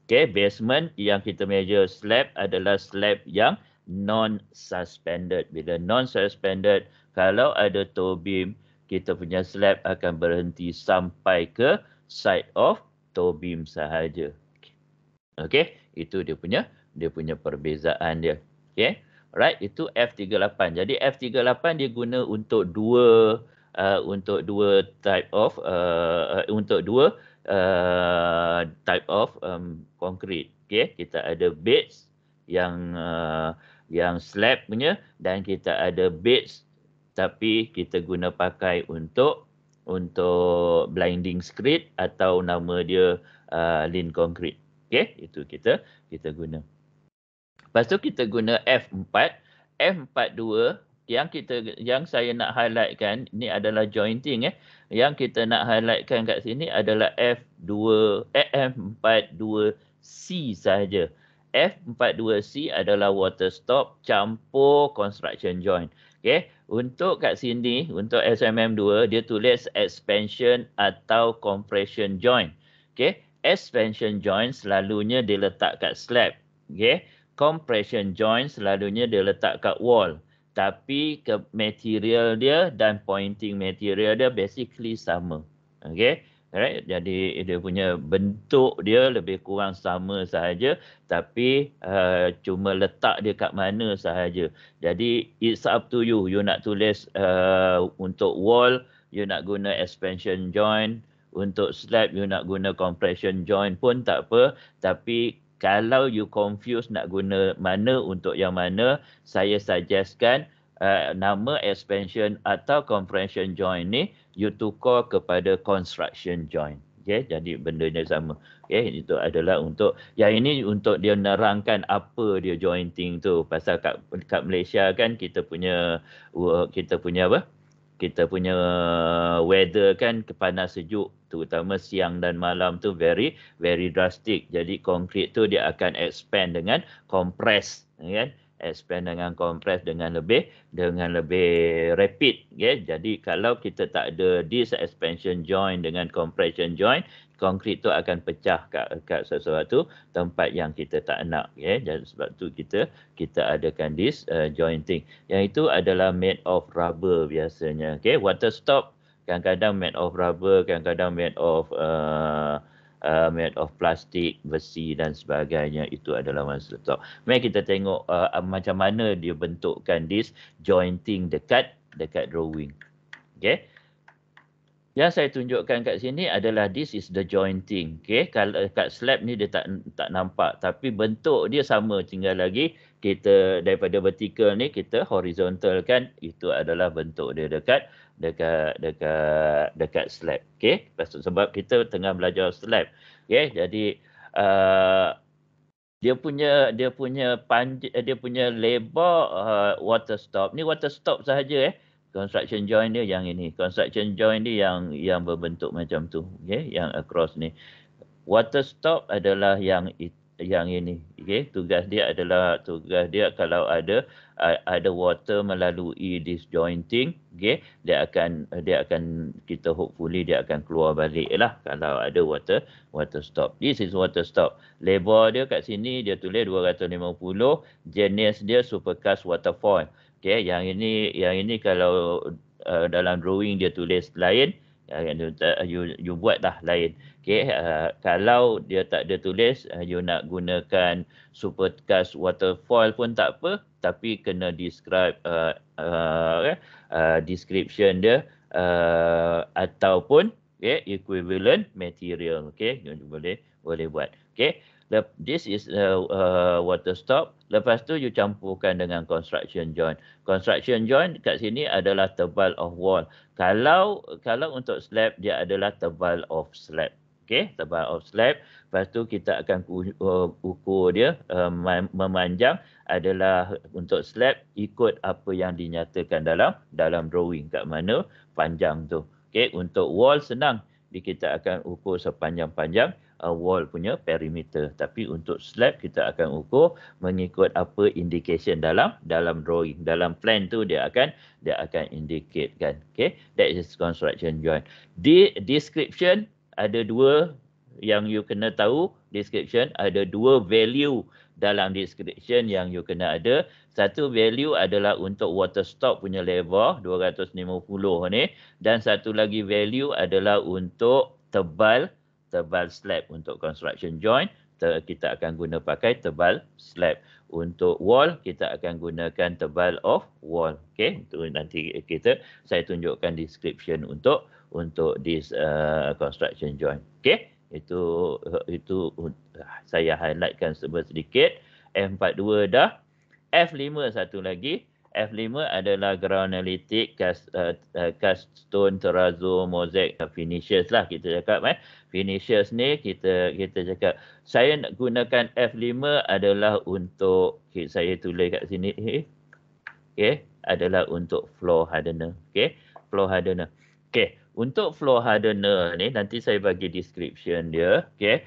Okay. Basement yang kita measure slab adalah slab yang non-suspended. Bila non-suspended, kalau ada tow beam, kita punya slab akan berhenti sampai ke side of tow beam sahaja. Okay, itu dia punya dia punya perbezaan dia. Okay, Right, itu F38. Jadi F38 dia guna untuk dua uh, untuk dua type of uh, uh untuk dua uh, type of um, concrete. Okay, kita ada base yang uh, yang slab punya dan kita ada beds tapi kita guna pakai untuk untuk blinding screed atau nama dia uh, lean concrete. Okey, itu kita kita guna. Lepas tu kita guna F4, F42 yang kita yang saya nak highlightkan ini adalah jointing eh. Yang kita nak highlightkan kat sini adalah F2 eh, F42C saja. F42C adalah water stop campur construction joint. Okay. Untuk kat sini, untuk SMM2, dia tulis expansion atau compression joint. Okay. Expansion joint selalunya diletak kat slab. Okay. Compression joint selalunya diletak kat wall. Tapi ke material dia dan pointing material dia basically sama. Okay. Right? Jadi dia punya bentuk dia lebih kurang sama sahaja tapi uh, cuma letak dia kat mana sahaja. Jadi it's up to you. You nak tulis uh, untuk wall, you nak guna expansion joint. Untuk slab, you nak guna compression joint pun tak apa. Tapi kalau you confuse nak guna mana untuk yang mana, saya suggestkan Eh, nama expansion atau compression joint ni you tukar kepada construction joint. Okay, jadi bendanya sama. Okay, itu adalah untuk yang ini untuk dia nerangkan apa dia jointing tu. Pasal kat, kat Malaysia kan kita punya kita punya apa? Kita punya weather kan kepanas sejuk terutama siang dan malam tu very very drastic. Jadi konkrit tu dia akan expand dengan compress. Okay? expand dengan compress dengan lebih dengan lebih rapid okay? Ya. jadi kalau kita tak ada this expansion joint dengan compression joint konkrit tu akan pecah kat, kat sesuatu tempat yang kita tak nak ya okay? dan sebab tu kita kita adakan this uh, jointing yang itu adalah made of rubber biasanya okey water stop kadang-kadang made of rubber kadang-kadang made of uh, uh, made of plastik, besi dan sebagainya itu adalah muscle top. Mari kita tengok uh, uh, macam mana dia bentukkan this jointing dekat dekat drawing. Okay. Yang saya tunjukkan kat sini adalah this is the jointing. Okay. Kalau kat slab ni dia tak tak nampak tapi bentuk dia sama tinggal lagi kita daripada vertikal ni kita horizontal kan itu adalah bentuk dia dekat dekat dekat dekat slab okey sebab kita tengah belajar slab okey jadi uh, dia punya dia punya panj- eh, dia punya lebar uh, water stop ni water stop sahaja eh construction joint dia yang ini construction joint dia yang yang berbentuk macam tu okey yang across ni water stop adalah yang itu yang ini. Okay. Tugas dia adalah tugas dia kalau ada uh, ada water melalui disjointing, okay, dia akan dia akan kita hopefully dia akan keluar balik lah kalau ada water water stop. This is water stop. Label dia kat sini dia tulis 250. Jenis dia supercast waterfall. Okay. Yang ini yang ini kalau uh, dalam drawing dia tulis lain. Ah, you, you, you buat lah lain. Okay, uh, kalau dia tak ada tulis, uh, you nak gunakan supercast waterfall pun tak apa, tapi kena describe uh, uh, uh, description dia uh, ataupun okay equivalent material okay you boleh boleh buat okay the this is a uh, uh, water stop lepas tu you campurkan dengan construction joint construction joint kat sini adalah tebal of wall kalau kalau untuk slab dia adalah tebal of slab okay tebal of slab lepas tu kita akan uh, ukur dia uh, memanjang adalah untuk slab ikut apa yang dinyatakan dalam dalam drawing kat mana panjang tu Okay, untuk wall senang. Kita akan ukur sepanjang-panjang uh, wall punya perimeter. Tapi untuk slab kita akan ukur mengikut apa indication dalam dalam drawing. Dalam plan tu dia akan dia akan indicate kan. Okay. That is construction joint. Di, description ada dua yang you kena tahu description ada dua value dalam description yang you kena ada satu value adalah untuk water stock punya level 250 ni dan satu lagi value adalah untuk tebal tebal slab untuk construction joint Ter, kita akan guna pakai tebal slab untuk wall kita akan gunakan tebal of wall okey untuk nanti kita saya tunjukkan description untuk untuk this uh, construction joint okey itu itu saya highlightkan sedikit F42 dah F5 satu lagi F5 adalah granulitik, cast, uh, stone terrazzo mosaic eh, finishes lah kita cakap eh finishes ni kita kita cakap saya nak gunakan F5 adalah untuk okay, saya tulis kat sini Okay, adalah untuk floor hardener Okay, floor hardener Okay. Untuk floor hardener ni, nanti saya bagi description dia. Okay.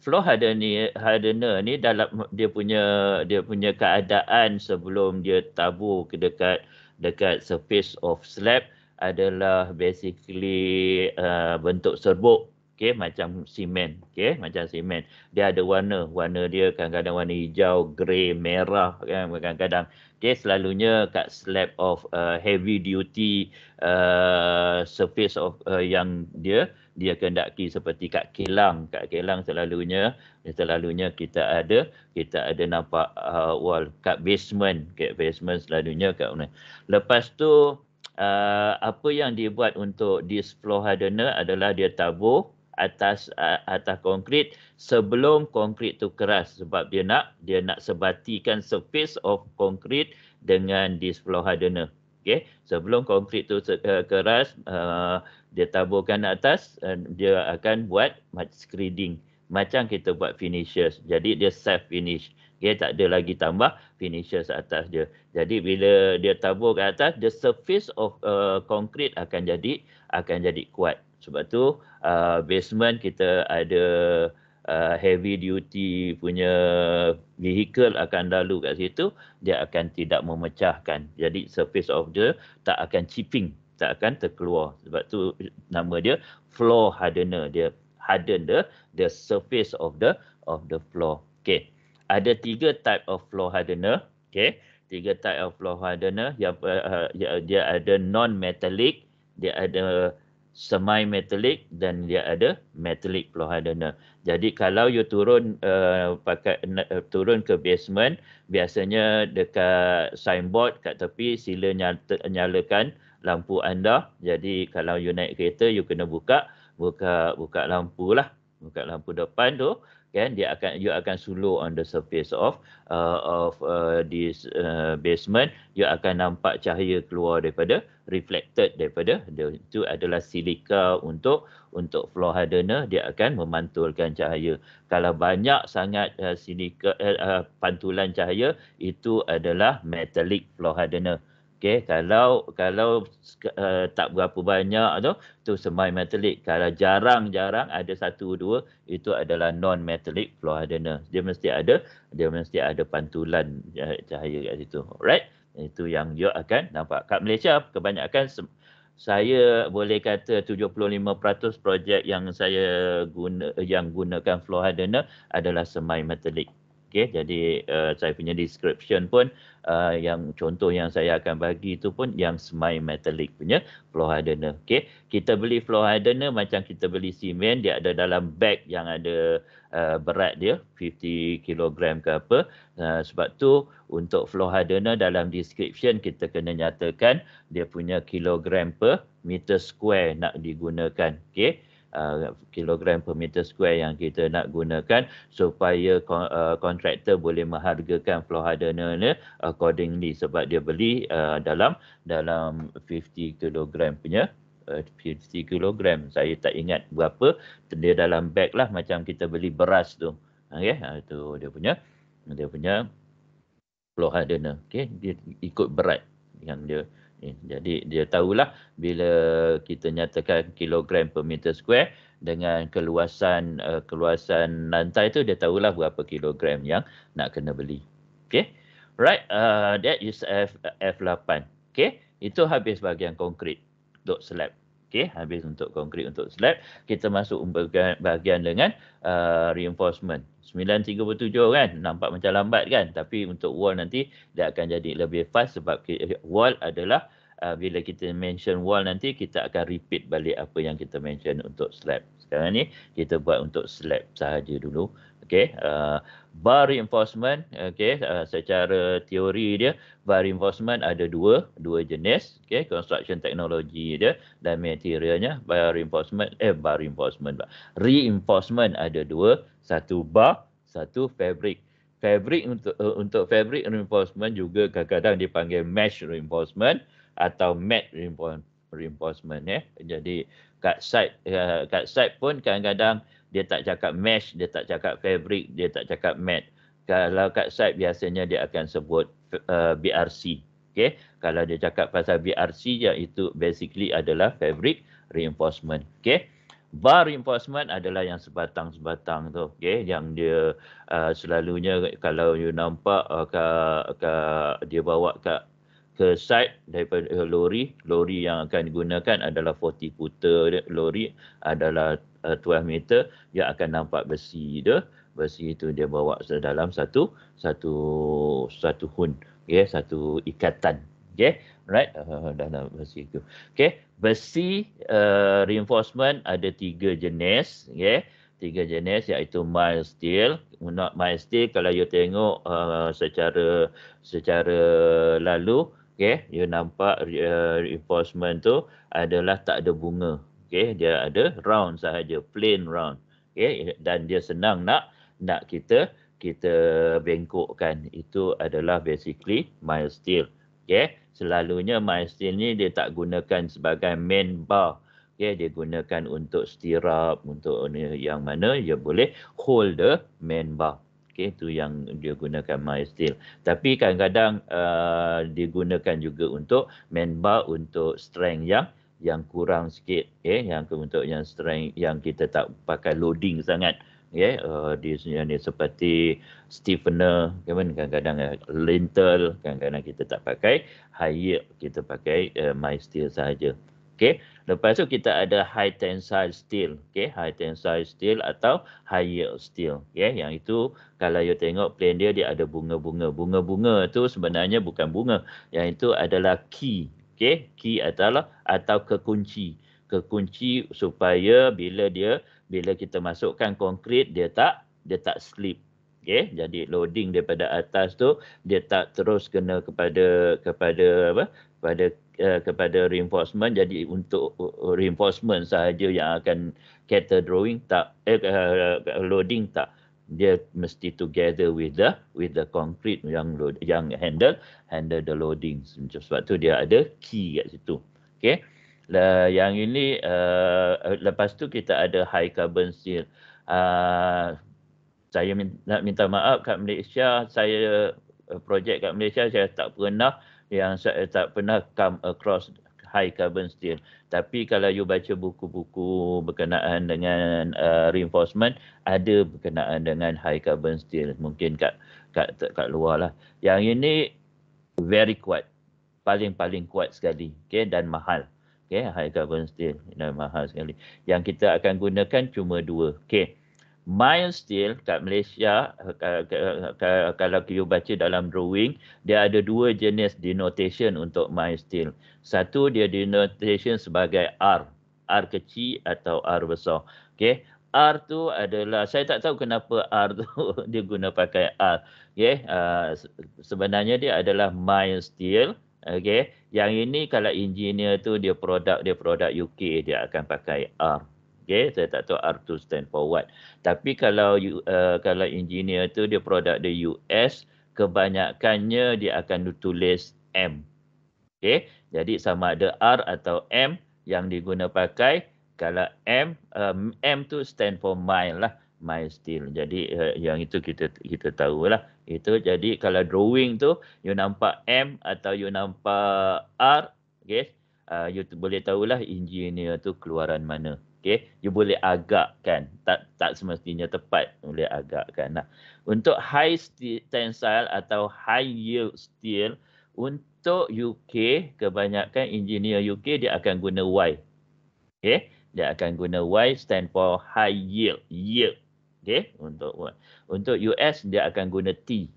Floor hardener, hardener ni dalam dia punya dia punya keadaan sebelum dia tabur ke dekat dekat surface of slab adalah basically uh, bentuk serbuk. Okay, macam simen. Okay, macam simen. Dia ada warna. Warna dia kadang-kadang warna hijau, grey, merah. Kan? Kadang-kadang okay, selalunya kat slab of uh, heavy duty uh, surface of uh, yang dia dia kendaki seperti kat kilang kat kilang selalunya selalunya kita ada kita ada nampak uh, wall kat basement kat basement selalunya kat mana. lepas tu uh, apa yang dibuat untuk this hardener adalah dia tabuh atas uh, atas konkrit sebelum konkrit tu keras sebab dia nak dia nak sebatikan surface of konkrit dengan this floor hardener. Okey, sebelum konkrit tu uh, keras uh, dia taburkan atas uh, dia akan buat screeding macam kita buat finishes. Jadi dia self finish. Okay tak ada lagi tambah finishes atas dia. Jadi bila dia tabur ke atas, the surface of uh, concrete akan jadi akan jadi kuat. Sebab tu uh, basement kita ada uh, heavy duty punya vehicle akan lalu kat situ dia akan tidak memecahkan. Jadi surface of the tak akan chipping, tak akan terkeluar. Sebab tu nama dia floor hardener. Dia harden the the surface of the of the floor. Okay. Ada tiga type of floor hardener. Okay. Tiga type of floor hardener yang uh, uh dia ada non-metallic, dia ada semi metalik dan dia ada metallic chlorhydrina. Jadi kalau you turun uh, pakai uh, turun ke basement, biasanya dekat signboard kat tepi sila nyala, nyalakan lampu anda. Jadi kalau you naik kereta you kena buka buka buka lampu lah. Buka lampu depan tu kan dia akan you akan slow on the surface of uh, of uh, this uh, basement you akan nampak cahaya keluar daripada reflected daripada the, itu adalah silika untuk untuk floor hardener dia akan memantulkan cahaya kalau banyak sangat uh, silika uh, uh pantulan cahaya itu adalah metallic floor hardener Okey, kalau kalau uh, tak berapa banyak tu, tu semai metalik. Kalau jarang-jarang ada satu dua, itu adalah non-metallic fluorodener. Dia mesti ada, dia mesti ada pantulan cahaya kat situ. Alright, itu yang you akan nampak. Kat Malaysia, kebanyakan saya boleh kata 75% projek yang saya guna, yang gunakan fluorodener adalah semai metalik. Okay, jadi uh, saya punya description pun uh, yang contoh yang saya akan bagi itu pun yang semai metalik punya flow hardener. Okay, kita beli flow hardener macam kita beli simen dia ada dalam bag yang ada uh, berat dia 50 kg ke apa. Uh, sebab tu untuk flow hardener dalam description kita kena nyatakan dia punya kilogram per meter square nak digunakan. Okay. Uh, kilogram per meter square yang kita nak gunakan supaya uh, kontraktor uh, boleh menghargakan floor hardener ni accordingly sebab dia beli uh, dalam dalam 50 kilogram punya 50 uh, kilogram saya tak ingat berapa dia dalam beg lah macam kita beli beras tu okey tu dia punya dia punya floor hardener okey dia ikut berat yang dia Eh, jadi dia tahulah bila kita nyatakan kilogram per meter square dengan keluasan uh, keluasan lantai tu dia tahulah berapa kilogram yang nak kena beli. Okay. Right, uh, that is F, F8. Okay, itu habis bahagian konkrit untuk slab. Okey, habis untuk konkrit untuk slab, kita masuk bahagian, bahagian dengan uh, reinforcement. 937 kan, nampak macam lambat kan, tapi untuk wall nanti dia akan jadi lebih fast sebab eh, wall adalah uh, bila kita mention wall nanti kita akan repeat balik apa yang kita mention untuk slab sekarang ni kita buat untuk slab sahaja dulu okey uh, bar reinforcement okey uh, secara teori dia bar reinforcement ada dua dua jenis okey construction technology dia dan materialnya bar reinforcement eh bar reinforcement reinforcement ada dua satu bar satu fabric fabric untuk uh, untuk fabric reinforcement juga kadang-kadang dipanggil mesh reinforcement atau mat reinforcement reinforcement ya. Jadi uh, kat site uh, kat site pun kadang-kadang dia tak cakap mesh, dia tak cakap fabric, dia tak cakap mat. Kalau kat site biasanya dia akan sebut uh, eh, BRC. Okay. Kalau dia cakap pasal BRC iaitu basically adalah fabric reinforcement. Okay. Bar reinforcement adalah yang sebatang-sebatang tu. Okay. Yang dia uh, selalunya kalau you nampak uh, eh, ke, ke, dia bawa kat ke side daripada eh, lori. Lori yang akan digunakan adalah 40 footer lori adalah 12 eh, meter dia akan nampak besi dia. Besi itu dia bawa dalam satu satu satu hun, okay, satu ikatan. Okay, right? Uh, dah besi itu. Okay, besi uh, reinforcement ada tiga jenis. Okay, tiga jenis iaitu mild steel. Not mild steel kalau you tengok uh, secara secara lalu, okay, you nampak uh, reinforcement tu adalah tak ada bunga. Okay, dia ada round sahaja, plain round. Okay, dan dia senang nak nak kita kita bengkokkan. Itu adalah basically mild steel. Okay, selalunya mild steel ni dia tak gunakan sebagai main bar. Okay, dia gunakan untuk stirrup, untuk yang mana dia boleh hold the main bar okey itu yang dia gunakan MySteel tapi kadang-kadang uh, digunakan juga untuk main bar untuk strength yang yang kurang sikit okey yang untuk yang strength yang kita tak pakai loading sangat okey uh, di sini seperti stiffener kan kadang-kadang eh, lintel kadang-kadang kita tak pakai high yield kita pakai uh, MySteel saja Okay. Lepas tu kita ada high tensile steel. Okay. High tensile steel atau high yield steel. Okay. Yang itu kalau you tengok plan dia, dia ada bunga-bunga. Bunga-bunga tu sebenarnya bukan bunga. Yang itu adalah key. Okay. Key adalah atau kekunci. Kekunci supaya bila dia, bila kita masukkan konkrit, dia tak, dia tak slip. Okay. Jadi loading daripada atas tu, dia tak terus kena kepada, kepada apa? Pada Eh, kepada reinforcement jadi untuk uh, reinforcement sahaja yang akan cater drawing tak eh, loading tak dia mesti together with the with the concrete yang load, yang handle handle the loading sebab tu dia ada key kat situ okey lah yang ini uh, lepas tu kita ada high carbon steel uh, saya nak minta maaf kat Malaysia saya eh, projek kat Malaysia saya tak pernah yang saya eh, tak pernah come across high carbon steel. Tapi kalau you baca buku-buku berkenaan dengan uh, reinforcement, ada berkenaan dengan high carbon steel. Mungkin kat, kat, kat luar lah. Yang ini very kuat. Paling-paling kuat sekali. Okay? Dan mahal. Okay? High carbon steel. Dan mahal sekali. Yang kita akan gunakan cuma dua. Okay. Mild steel kat Malaysia, eh, kalau kita baca dalam drawing, dia ada dua jenis denotation untuk mild steel. Satu dia denotation sebagai R. R kecil atau R besar. Okay. R tu adalah, saya tak tahu kenapa R tu dia guna pakai R. Okay. Uh, ah, sebenarnya dia adalah mild steel. Okay. Yang ini kalau engineer tu dia produk dia produk UK dia akan pakai R okay saya tak tahu R2 stand for what tapi kalau uh, kalau engineer tu dia produk the US kebanyakannya dia akan tulis M okay jadi sama ada R atau M yang diguna pakai kalau M um, M tu stand for mine lah my steel jadi uh, yang itu kita kita tahulah itu jadi kalau drawing tu you nampak M atau you nampak R okay Uh, you boleh tahulah engineer tu keluaran mana okay, you boleh agakkan. Tak tak semestinya tepat boleh agakkan. Nah, untuk high tensile atau high yield steel, untuk UK, kebanyakan engineer UK dia akan guna Y. Okay, dia akan guna Y stand for high yield. Yield. Okay, untuk untuk US dia akan guna T.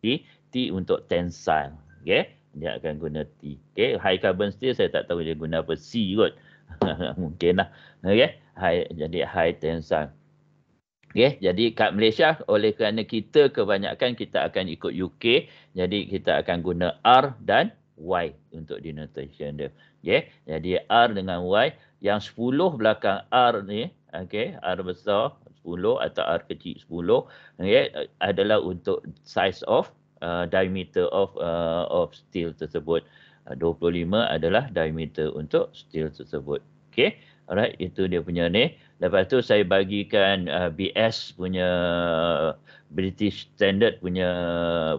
T, T untuk tensile. Okay, dia akan guna T. Okay, high carbon steel saya tak tahu dia guna apa. C kot. Mungkinlah, lah. Okay. Hai, jadi high tension. Okay, jadi kat Malaysia oleh kerana kita kebanyakan kita akan ikut UK. Jadi kita akan guna R dan Y untuk denotation dia. Okay, jadi R dengan Y. Yang 10 belakang R ni, okay, R besar 10 atau R kecil 10 okay, adalah untuk size of uh, diameter of uh, of steel tersebut. 25 eh, adalah diameter untuk steel tersebut. Okey. Alright, itu dia punya ni. Lepas tu saya bagikan uh, eh, BS punya British Standard punya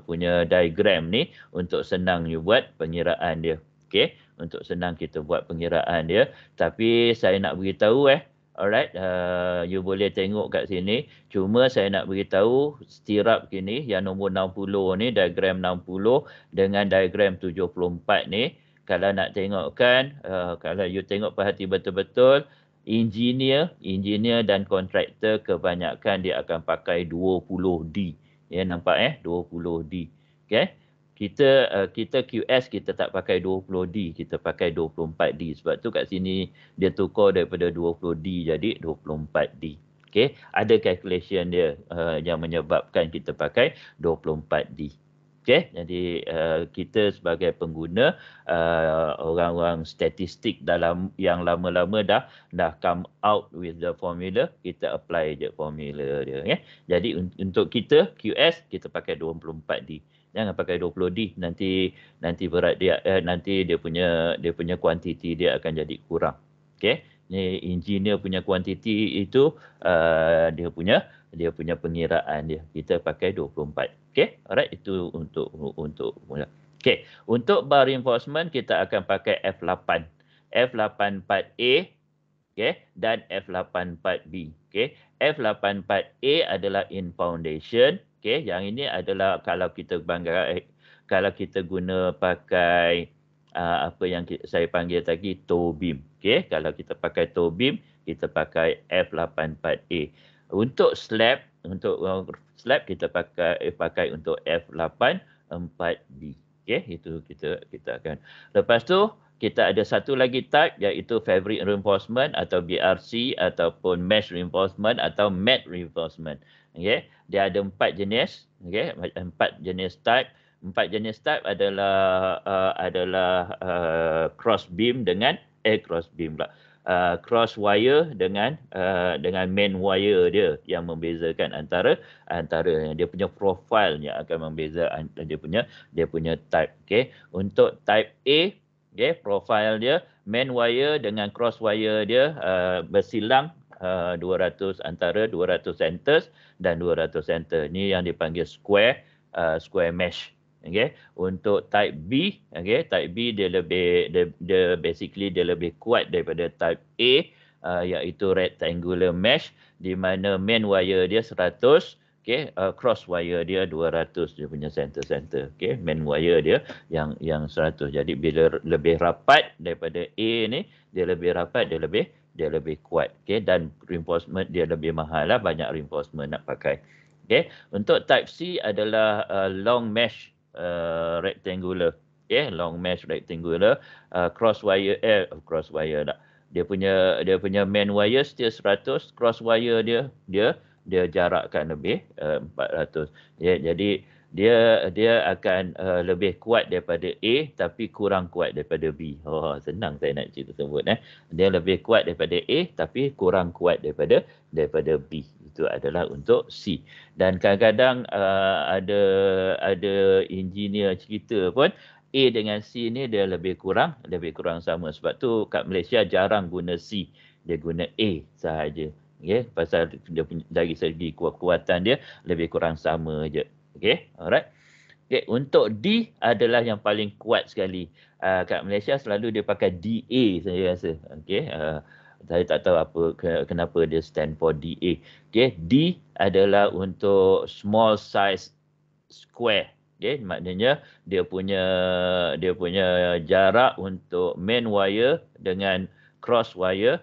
punya diagram ni untuk senang you buat pengiraan dia. Okey, untuk senang kita buat pengiraan dia. Tapi saya nak beritahu eh, Alright, uh, you boleh tengok kat sini. Cuma saya nak beritahu stirrup kini yang nombor 60 ni, diagram 60 dengan diagram 74 ni. Kalau nak tengokkan, uh, kalau you tengok perhati betul-betul, engineer, engineer dan kontraktor kebanyakan dia akan pakai 20D. Ya, yeah, nampak eh? 20D. Okay kita uh, kita QS kita tak pakai 20D kita pakai 24D sebab tu kat sini dia tukar daripada 20D jadi 24D okey ada calculation dia uh, yang menyebabkan kita pakai 24D okay jadi uh, kita sebagai pengguna uh, orang-orang statistik dalam yang lama-lama dah dah come out with the formula kita apply je formula dia okay? Ya? jadi untuk kita QS kita pakai 24D jangan pakai 20D nanti nanti berat dia eh, nanti dia punya dia punya kuantiti dia akan jadi kurang okey ni engineer punya kuantiti itu uh, dia punya dia punya pengiraan dia kita pakai 24 okey alright itu untuk untuk mula okey untuk bar reinforcement kita akan pakai F8 F84A okey dan F84B okey F84A adalah in foundation Okey, yang ini adalah kalau kita bangga eh, kalau kita guna pakai uh, apa yang saya panggil tadi tow beam. Okey, kalau kita pakai tow beam, kita pakai F84A. Untuk slab, untuk oh, slab kita pakai eh, pakai untuk F84B. Okey, itu kita kita akan. Lepas tu kita ada satu lagi type iaitu fabric reinforcement atau BRC ataupun mesh reinforcement atau mat reinforcement okay. dia ada empat jenis okay. empat jenis type empat jenis type adalah uh, adalah uh, cross beam dengan air cross beam pula uh, cross wire dengan uh, dengan main wire dia yang membezakan antara antara dia punya profilnya akan membeza dia punya dia punya type okay, untuk type A okay, profile dia main wire dengan cross wire dia uh, bersilang 200 ah, antara 200 centers dan 200 center. Ini yang dipanggil square uh, square mesh. Okay, untuk type B, okay, type B dia lebih dia, dia basically dia lebih kuat daripada type A uh, iaitu rectangular mesh di mana main wire dia 100 Okay, uh, cross wire dia 200 dia punya center-center. Okay, main wire dia yang yang 100. Jadi bila lebih rapat daripada A ni, dia lebih rapat, dia lebih dia lebih kuat okay? dan reinforcement dia lebih mahal lah banyak reinforcement nak pakai okay? untuk type C adalah uh, long mesh uh, rectangular okay? long mesh rectangular uh, cross wire eh, oh, cross wire lah dia punya dia punya main wire still 100 cross wire dia dia dia jarakkan lebih uh, 400 yeah, jadi dia dia akan uh, lebih kuat daripada A tapi kurang kuat daripada B. Oh senang saya nak cerita sebut eh. Dia lebih kuat daripada A tapi kurang kuat daripada daripada B. Itu adalah untuk C. Dan kadang-kadang uh, ada ada engineer cerita pun A dengan C ni dia lebih kurang lebih kurang sama sebab tu kat Malaysia jarang guna C. Dia guna A sahaja. Okay, pasal dia, dari segi kekuatan dia lebih kurang sama je. Okay, alright. Okay, untuk D adalah yang paling kuat sekali. Uh, kat Malaysia selalu dia pakai DA saya rasa. Okay, uh, ah, saya tak tahu apa kenapa dia stand for DA. Okay, D adalah untuk small size square. Okay, maknanya dia punya dia punya jarak untuk main wire dengan cross wire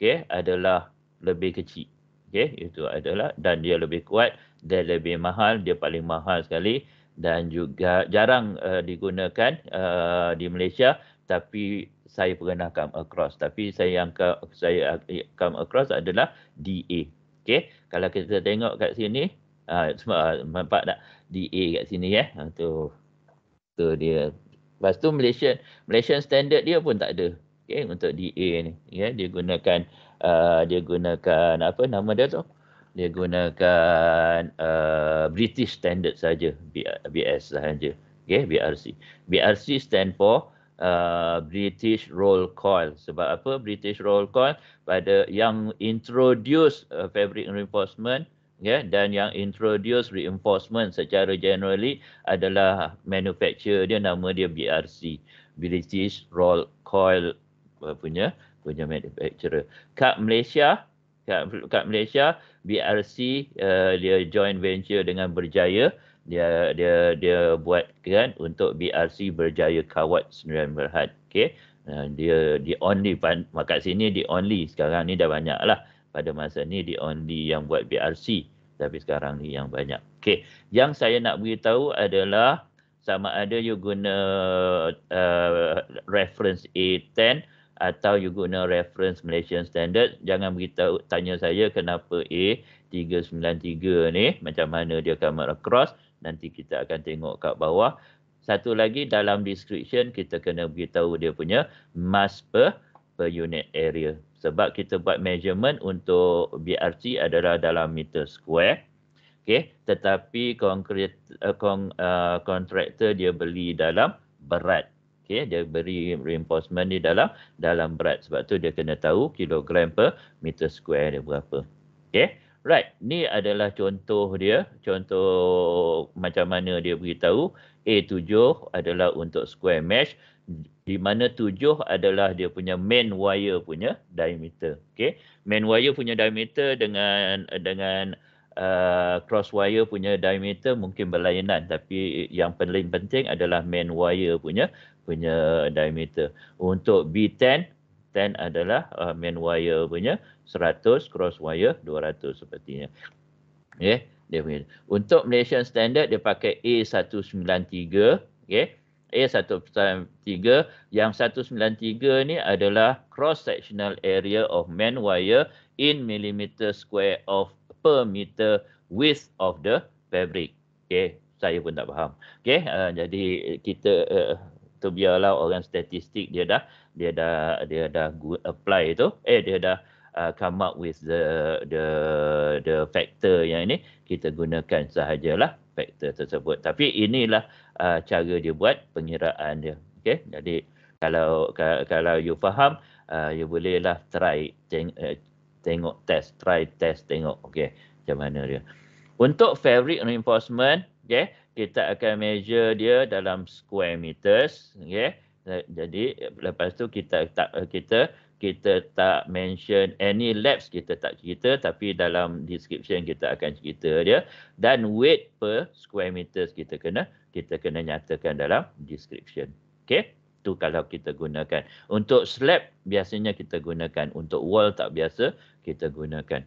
okay, adalah lebih kecil. Okay, itu adalah dan dia lebih kuat dia lebih mahal, dia paling mahal sekali dan juga jarang uh, digunakan uh, di Malaysia tapi saya pernah come across tapi saya yang saya come across adalah DA. Okay, kalau kita tengok kat sini ah uh, nampak tak DA kat sini eh. Ha tu. dia. Lepas tu Malaysian Malaysian standard dia pun tak ada. Okay, untuk DA ni. Ya, yeah, dia gunakan uh, dia gunakan apa nama dia tu? Uh, dia gunakan uh, British standard saja BS saja okey BRC BRC stand for Uh, British Roll Coil. Sebab apa British Roll Coil? Pada yang introduce uh, fabric reinforcement yeah, dan yang introduce reinforcement secara generally adalah manufacturer dia nama dia BRC. British Roll Coil uh, punya punya manufacturer. Kat Malaysia kat, kat Malaysia BRC uh, dia joint venture dengan Berjaya dia dia dia buat kan untuk BRC Berjaya Kawat Sdn Bhd okey uh, dia di only pan, kat sini the only sekarang ni dah banyak lah pada masa ni di only yang buat BRC tapi sekarang ni yang banyak okey yang saya nak beritahu adalah sama ada you guna uh, reference A10 atau you guna reference Malaysian standard jangan beritahu tanya saya kenapa A 393 ni macam mana dia come across nanti kita akan tengok kat bawah satu lagi dalam description kita kena beritahu dia punya mass per per unit area sebab kita buat measurement untuk BRC adalah dalam meter square okey tetapi konkret eh, eh, kontraktor uh, uh, dia beli dalam berat okey dia beri reinforcement di dalam dalam berat sebab tu dia kena tahu kilogram per meter square dia berapa okey right ni adalah contoh dia contoh macam mana dia beritahu A7 adalah untuk square mesh di mana tujuh adalah dia punya main wire punya diameter okey main wire punya diameter dengan dengan Uh, cross wire punya diameter mungkin berlainan tapi yang paling penting adalah main wire punya punya diameter untuk B10 10 adalah uh, main wire punya 100 cross wire 200 sepertinya okey dia punya untuk Malaysian standard dia pakai A193 okey A193 yang 193 ni adalah cross sectional area of main wire in millimeter square of per meter width of the fabric. Okay, saya pun tak faham. Okay, uh, jadi kita uh, tu biarlah orang statistik dia dah dia dah dia dah apply itu. Eh, dia dah uh, come up with the the the factor yang ini kita gunakan sahaja lah factor tersebut. Tapi inilah uh, cara dia buat pengiraan dia. Okay, jadi kalau kalau you faham, uh, you bolehlah try uh, tengok test try test tengok okey macam mana dia untuk fabric reinforcement okey kita akan measure dia dalam square meters okey jadi lepas tu kita tak kita kita tak mention any labs kita tak cerita tapi dalam description kita akan cerita dia dan weight per square meters kita kena kita kena nyatakan dalam description okey tu kalau kita gunakan. Untuk slab biasanya kita gunakan. Untuk wall tak biasa kita gunakan.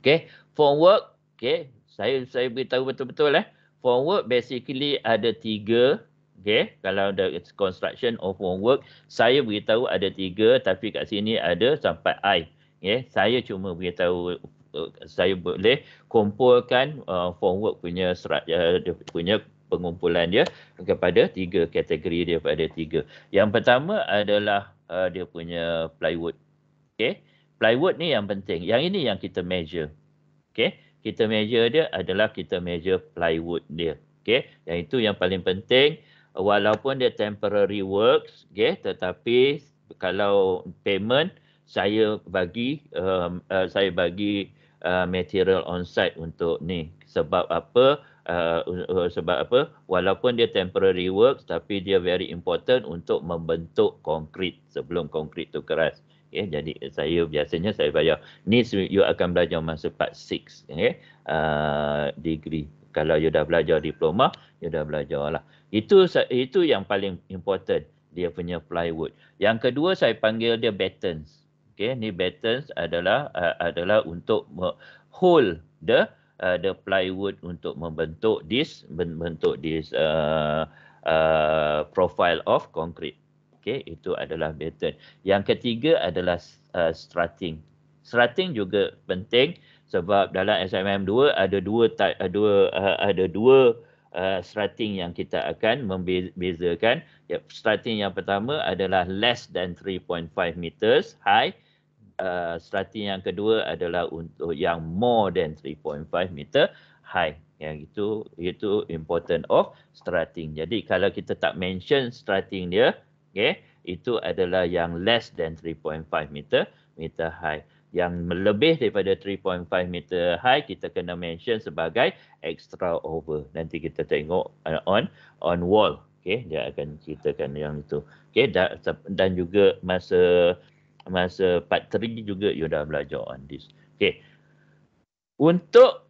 Okay, formwork. Okay, saya saya beritahu betul-betul eh. Formwork basically ada tiga. Okay, kalau ada construction of formwork. Saya beritahu ada tiga tapi kat sini ada sampai I. Okay, saya cuma beritahu uh, saya boleh kumpulkan uh, formwork punya, uh, punya pengumpulan dia kepada tiga kategori dia pada tiga. Yang pertama adalah uh, dia punya plywood. Okay. Plywood ni yang penting. Yang ini yang kita measure. Okay. Kita measure dia adalah kita measure plywood dia. Okay. Yang itu yang paling penting. Walaupun dia temporary works. Okay. Tetapi kalau payment saya bagi uh, uh, saya bagi uh, material on site untuk ni. Sebab apa? uh, uh, sebab apa walaupun dia temporary works tapi dia very important untuk membentuk konkrit sebelum konkrit tu keras okay, ya, jadi saya biasanya saya bayar ni you akan belajar masa part 6 okay, ya. uh, degree kalau you dah belajar diploma you dah belajar lah itu itu yang paling important dia punya plywood yang kedua saya panggil dia battens okay, ni battens adalah uh, adalah untuk hold the uh, the plywood untuk membentuk this membentuk this uh, uh, profile of concrete. Okay, itu adalah beton. Yang ketiga adalah uh, strutting. Strutting juga penting sebab dalam SMM 2 ada dua type, uh, dua uh, ada dua uh, strutting yang kita akan membezakan. Yep, strutting yang pertama adalah less than 3.5 meters high uh, strategi yang kedua adalah untuk yang more than 3.5 meter high yang itu itu important of strutting. Jadi kalau kita tak mention strutting dia, okay, itu adalah yang less than 3.5 meter meter high. Yang lebih daripada 3.5 meter high kita kena mention sebagai extra over. Nanti kita tengok uh, on on wall. Okay, dia akan ceritakan yang itu. Okay, dan juga masa masa part 3 juga you dah belajar on this. Okay. Untuk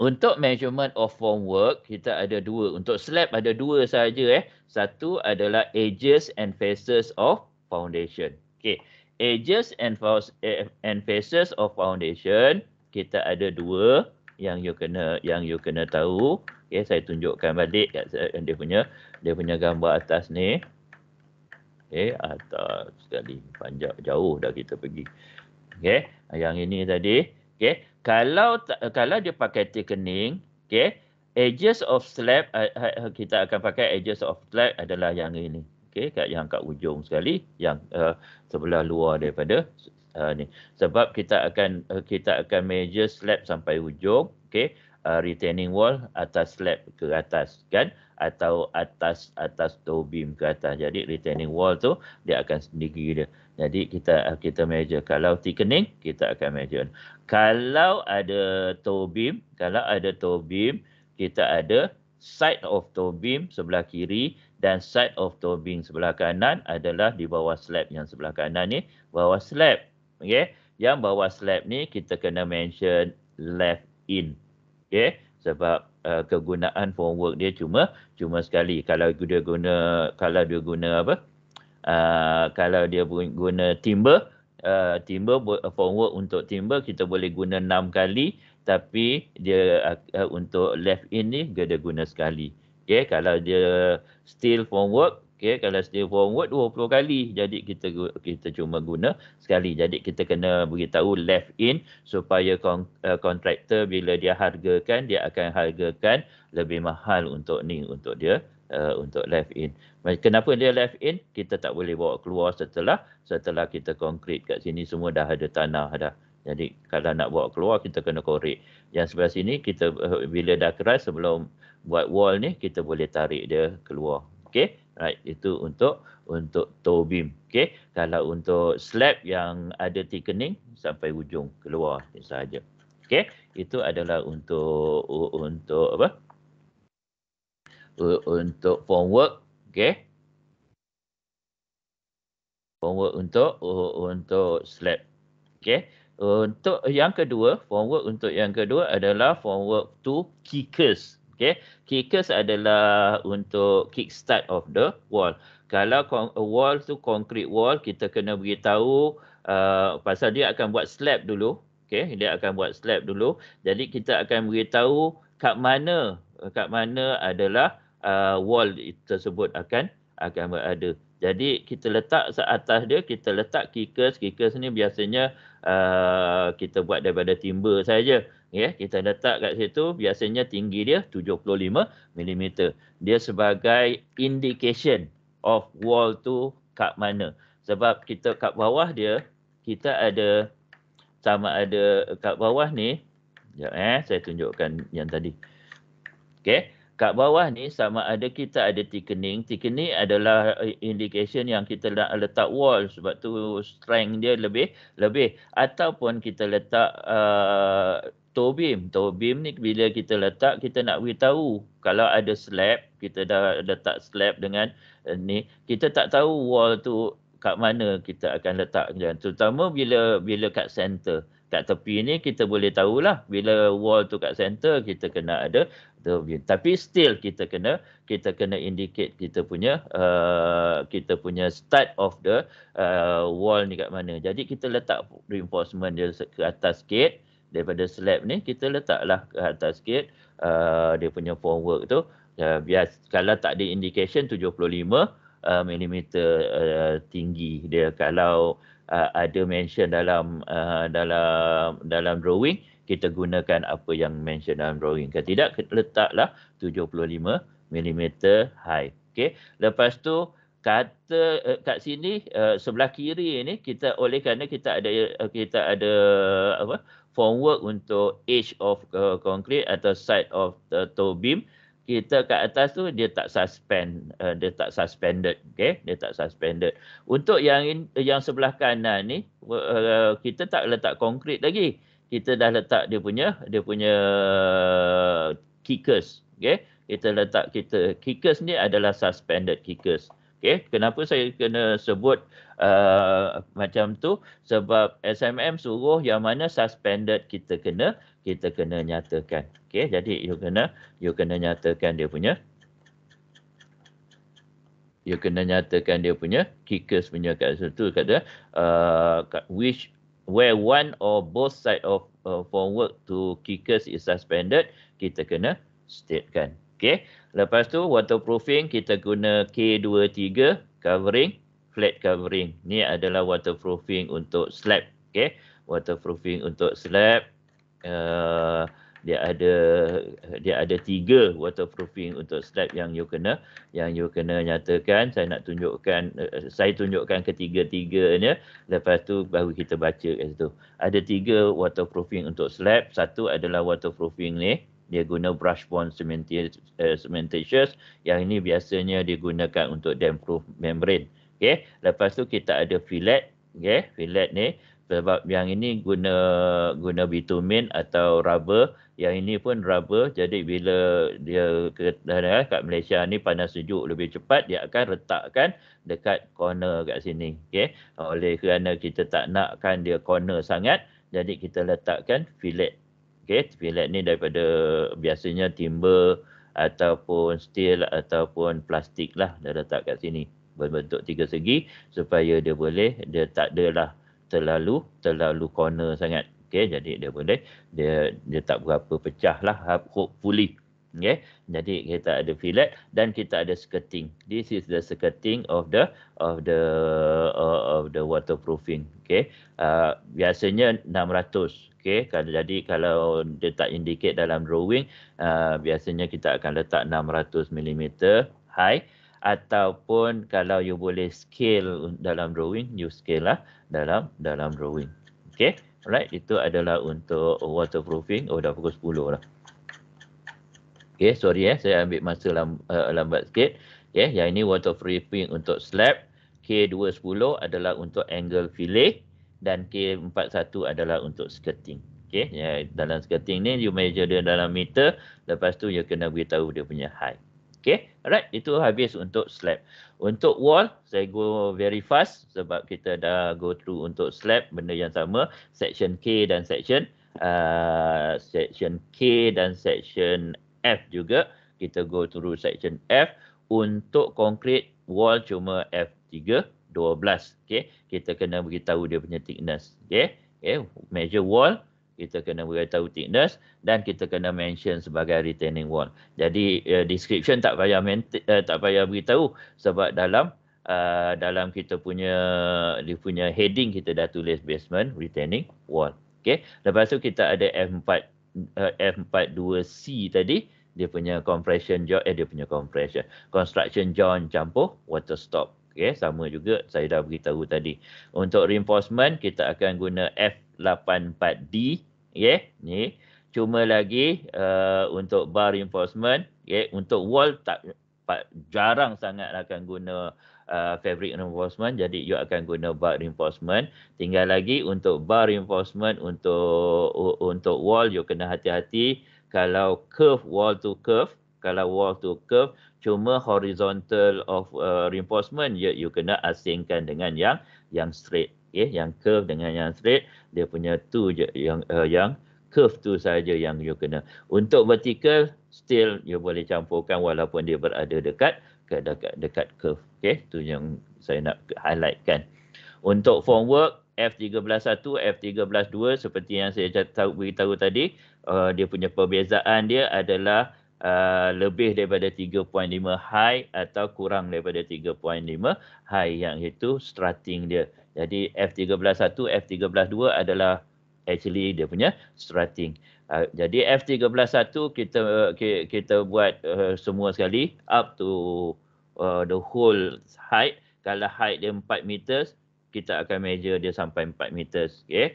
untuk measurement of formwork, kita ada dua. Untuk slab ada dua sahaja. eh. Satu adalah edges and faces of foundation. Okay. Edges and, and faces of foundation, kita ada dua yang you kena yang you kena tahu. Okay, saya tunjukkan balik dia punya dia punya gambar atas ni. Okey, atau sekali panjang jauh dah kita pergi. Okey, yang ini tadi. Okey, kalau kalau dia pakai thickening, okey, edges of slab ha, ha, ha, kita akan pakai edges of slab adalah yang ini. Okey, kat yang kat ujung sekali, yang uh, sebelah luar daripada uh, ni. Sebab kita akan uh, kita akan measure slab sampai ujung, okey uh, retaining wall atas slab ke atas kan atau atas atas toe beam ke atas jadi retaining wall tu dia akan sendiri dia jadi kita uh, kita measure kalau thickening kita akan measure kalau ada toe beam kalau ada toe beam kita ada side of toe beam sebelah kiri dan side of toe beam sebelah kanan adalah di bawah slab yang sebelah kanan ni bawah slab okey yang bawah slab ni kita kena mention left in okey sebab uh, kegunaan formwork dia cuma cuma sekali kalau dia guna kalau dia guna apa uh, kalau dia guna timber uh, timber formwork untuk timber kita boleh guna enam kali tapi dia uh, untuk left in ni dia guna sekali okey kalau dia steel formwork Okay, kalau setiap forward 20 kali, jadi kita kita cuma guna sekali. Jadi kita kena beritahu left in supaya kontraktor eh, uh, bila dia hargakan, dia akan hargakan lebih mahal untuk ni, untuk dia, uh, untuk left in. Kenapa dia left in? Kita tak boleh bawa keluar setelah setelah kita konkrit kat sini semua dah ada tanah dah. Jadi kalau nak bawa keluar kita kena korek. Yang sebelah sini kita eh, bila dah keras sebelum buat wall ni kita boleh tarik dia keluar. Okay right itu untuk untuk toe beam okey kalau untuk slab yang ada thickening sampai ujung keluar sahaja. okey itu adalah untuk untuk apa untuk formwork okey formwork untuk untuk slab okey untuk yang kedua formwork untuk yang kedua adalah formwork to kickers Okay. Kickers adalah untuk kickstart of the wall. Kalau wall tu concrete wall, kita kena beritahu uh, pasal dia akan buat slab dulu. Okay. Dia akan buat slab dulu. Jadi kita akan beritahu kat mana kat mana adalah uh, wall tersebut akan agama berada. Jadi kita letak atas dia, kita letak kikers. Kikers ni biasanya uh, kita buat daripada timba saja. Yeah, kita letak kat situ biasanya tinggi dia 75 mm. Dia sebagai indication of wall tu kat mana. Sebab kita kat bawah dia, kita ada sama ada kat bawah ni. Sekejap eh, saya tunjukkan yang tadi. Okay kat bawah ni sama ada kita ada thickening. Thickening adalah eh, indication yang kita nak letak wall sebab tu strength dia lebih lebih ataupun kita letak uh, toe beam. Toe beam ni bila kita letak kita nak beritahu kalau ada slab kita dah letak slab dengan uh, ni kita tak tahu wall tu kat mana kita akan letak terutama bila bila kat center kat tepi ni kita boleh tahulah bila wall tu kat center kita kena ada kita begini. Tapi still kita kena kita kena indicate kita punya uh, kita punya start of the uh, wall ni kat mana. Jadi kita letak reinforcement dia ke atas sikit daripada slab ni kita letaklah ke atas sikit uh, dia punya formwork tu. Ya, bias, kalau tak ada indication 75 uh, mm uh, tinggi dia kalau uh, ada mention dalam uh, dalam dalam drawing kita gunakan apa yang mention dalam drawing. Kalau tidak, letaklah 75mm high. Okay. Lepas tu, kata uh, kat sini, uh, sebelah kiri ni, kita oleh kerana kita ada uh, kita ada apa formwork untuk edge of uh, concrete atau side of the toe beam, kita kat atas tu dia tak suspend uh, dia tak suspended okey dia tak suspended untuk yang in, yang sebelah kanan ni uh, kita tak letak konkrit lagi kita dah letak dia punya dia punya kickers okey kita letak kita kickers ni adalah suspended kickers okey kenapa saya kena sebut uh, macam tu sebab SMM suruh yang mana suspended kita kena kita kena nyatakan okey jadi you kena you kena nyatakan dia punya you kena nyatakan dia punya kickers punya kat situ kata dia uh, which where one or both side of uh, for work to kickers is suspended, kita kena statekan. Okay. Lepas tu waterproofing kita guna K23 covering, flat covering. Ni adalah waterproofing untuk slab. Okay. Waterproofing untuk slab. Uh, dia ada dia ada tiga waterproofing untuk slab yang you kena yang you kena nyatakan saya nak tunjukkan eh, saya tunjukkan ketiga-tiganya lepas tu baru kita baca kat situ ada tiga waterproofing untuk slab satu adalah waterproofing ni dia guna brush bond eh, cementitious yang ini biasanya digunakan untuk damp proof membrane okey lepas tu kita ada fillet okey fillet ni sebab yang ini guna guna bitumen atau rubber yang ini pun rubber jadi bila dia ke kat Malaysia ni panas sejuk lebih cepat dia akan retakkan dekat corner kat sini okey oleh kerana kita tak nakkan dia corner sangat jadi kita letakkan fillet Okay, fillet ni daripada biasanya timber ataupun steel ataupun plastik lah dia letak kat sini berbentuk tiga segi supaya dia boleh dia tak adalah terlalu terlalu corner sangat Okay, jadi dia boleh dia dia tak berapa pecah lah ha, hopefully. Okay, jadi kita ada fillet dan kita ada skirting. This is the skirting of the of the uh, of the waterproofing. Okay, uh, biasanya 600. Okay, kalau jadi kalau dia tak indicate dalam drawing, uh, biasanya kita akan letak 600 mm high ataupun kalau you boleh scale dalam drawing, you scale lah dalam dalam drawing. Okay. Alright, itu adalah untuk waterproofing. Oh, dah pukul 10 lah. Okay, sorry eh. Saya ambil masa lamb uh, lambat sikit. Okay, yang ini waterproofing untuk slab. K210 adalah untuk angle fillet. Dan K41 adalah untuk skirting. Okay, ya, dalam skirting ni, you measure dia dalam meter. Lepas tu, you kena beritahu dia punya height. Okay, alright. Itu habis untuk slab. Untuk wall, saya go very fast sebab kita dah go through untuk slab benda yang sama. Section K dan section uh, section K dan section F juga. Kita go through section F. Untuk concrete wall cuma F3, 12. Okay. Kita kena beritahu dia punya thickness. Okay. Okay. Measure wall, kita kena beritahu thickness dan kita kena mention sebagai retaining wall. Jadi uh, description tak payah menti, uh, eh, tak payah beritahu sebab dalam uh, dalam kita punya dia punya heading kita dah tulis basement retaining wall. Okey. Lepas tu kita ada F4 uh, F42C tadi dia punya compression jaw eh dia punya compression construction joint campur water stop. Okey, sama juga saya dah beritahu tadi. Untuk reinforcement kita akan guna F 84D. Okay. Ya, ni. Cuma lagi uh, untuk bar reinforcement. Okay. Ya, untuk wall tak jarang sangat akan guna uh, fabric reinforcement. Jadi you akan guna bar reinforcement. Tinggal lagi untuk bar reinforcement untuk untuk wall you kena hati-hati. Kalau curve wall to curve. Kalau wall to curve cuma horizontal of uh, reinforcement you, ya, you kena asingkan dengan yang yang straight okey ya, yang curve dengan yang straight dia punya tu je yang uh, yang curve tu saja yang you kena untuk vertical still you boleh campurkan walaupun dia berada dekat dekat dekat curve Okay, tu yang saya nak highlightkan untuk formwork F131 F132 seperti yang saya beritahu tadi uh, dia punya perbezaan dia adalah Uh, lebih daripada 3.5 high atau kurang daripada 3.5 high yang itu strutting dia. Jadi F13.1, F13.2 adalah actually dia punya strutting. Uh, jadi F13.1 kita, uh, kita buat uh, semua sekali up to uh, the whole height. Kalau height dia 4 meters, kita akan measure dia sampai 4 meter. Okay. Eh.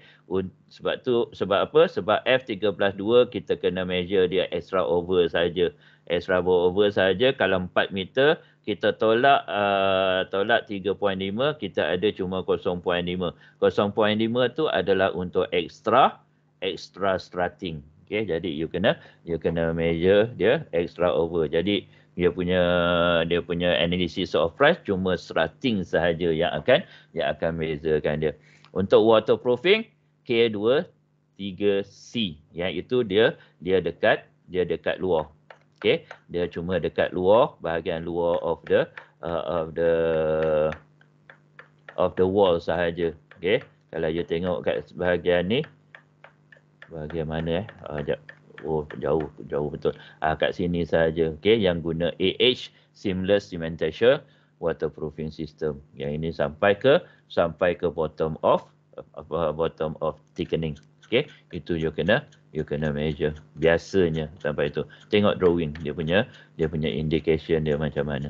Sebab tu, sebab apa? Sebab F13.2 kita kena measure dia extra over saja. Extra over saja kalau 4 meter kita tolak uh, tolak 3.5 kita ada cuma 0.5. 0.5 tu adalah untuk extra extra strutting. Okay, jadi you kena you kena measure dia extra over. Jadi dia punya dia punya analysis of price cuma strutting sahaja yang akan yang akan bezakan dia. Untuk waterproofing K2 3C yang itu dia dia dekat dia dekat luar. Okey, dia cuma dekat luar bahagian luar of the uh, of the of the wall sahaja. Okey, kalau you tengok kat bahagian ni bahagian mana eh? Ah, uh, jap oh jauh jauh betul uh, kat sini saja okey yang guna AH seamless Cementation waterproofing system yang ini sampai ke sampai ke bottom of apa uh, bottom of thickening okey itu you kena you kena measure biasanya sampai itu tengok drawing dia punya dia punya indication dia macam mana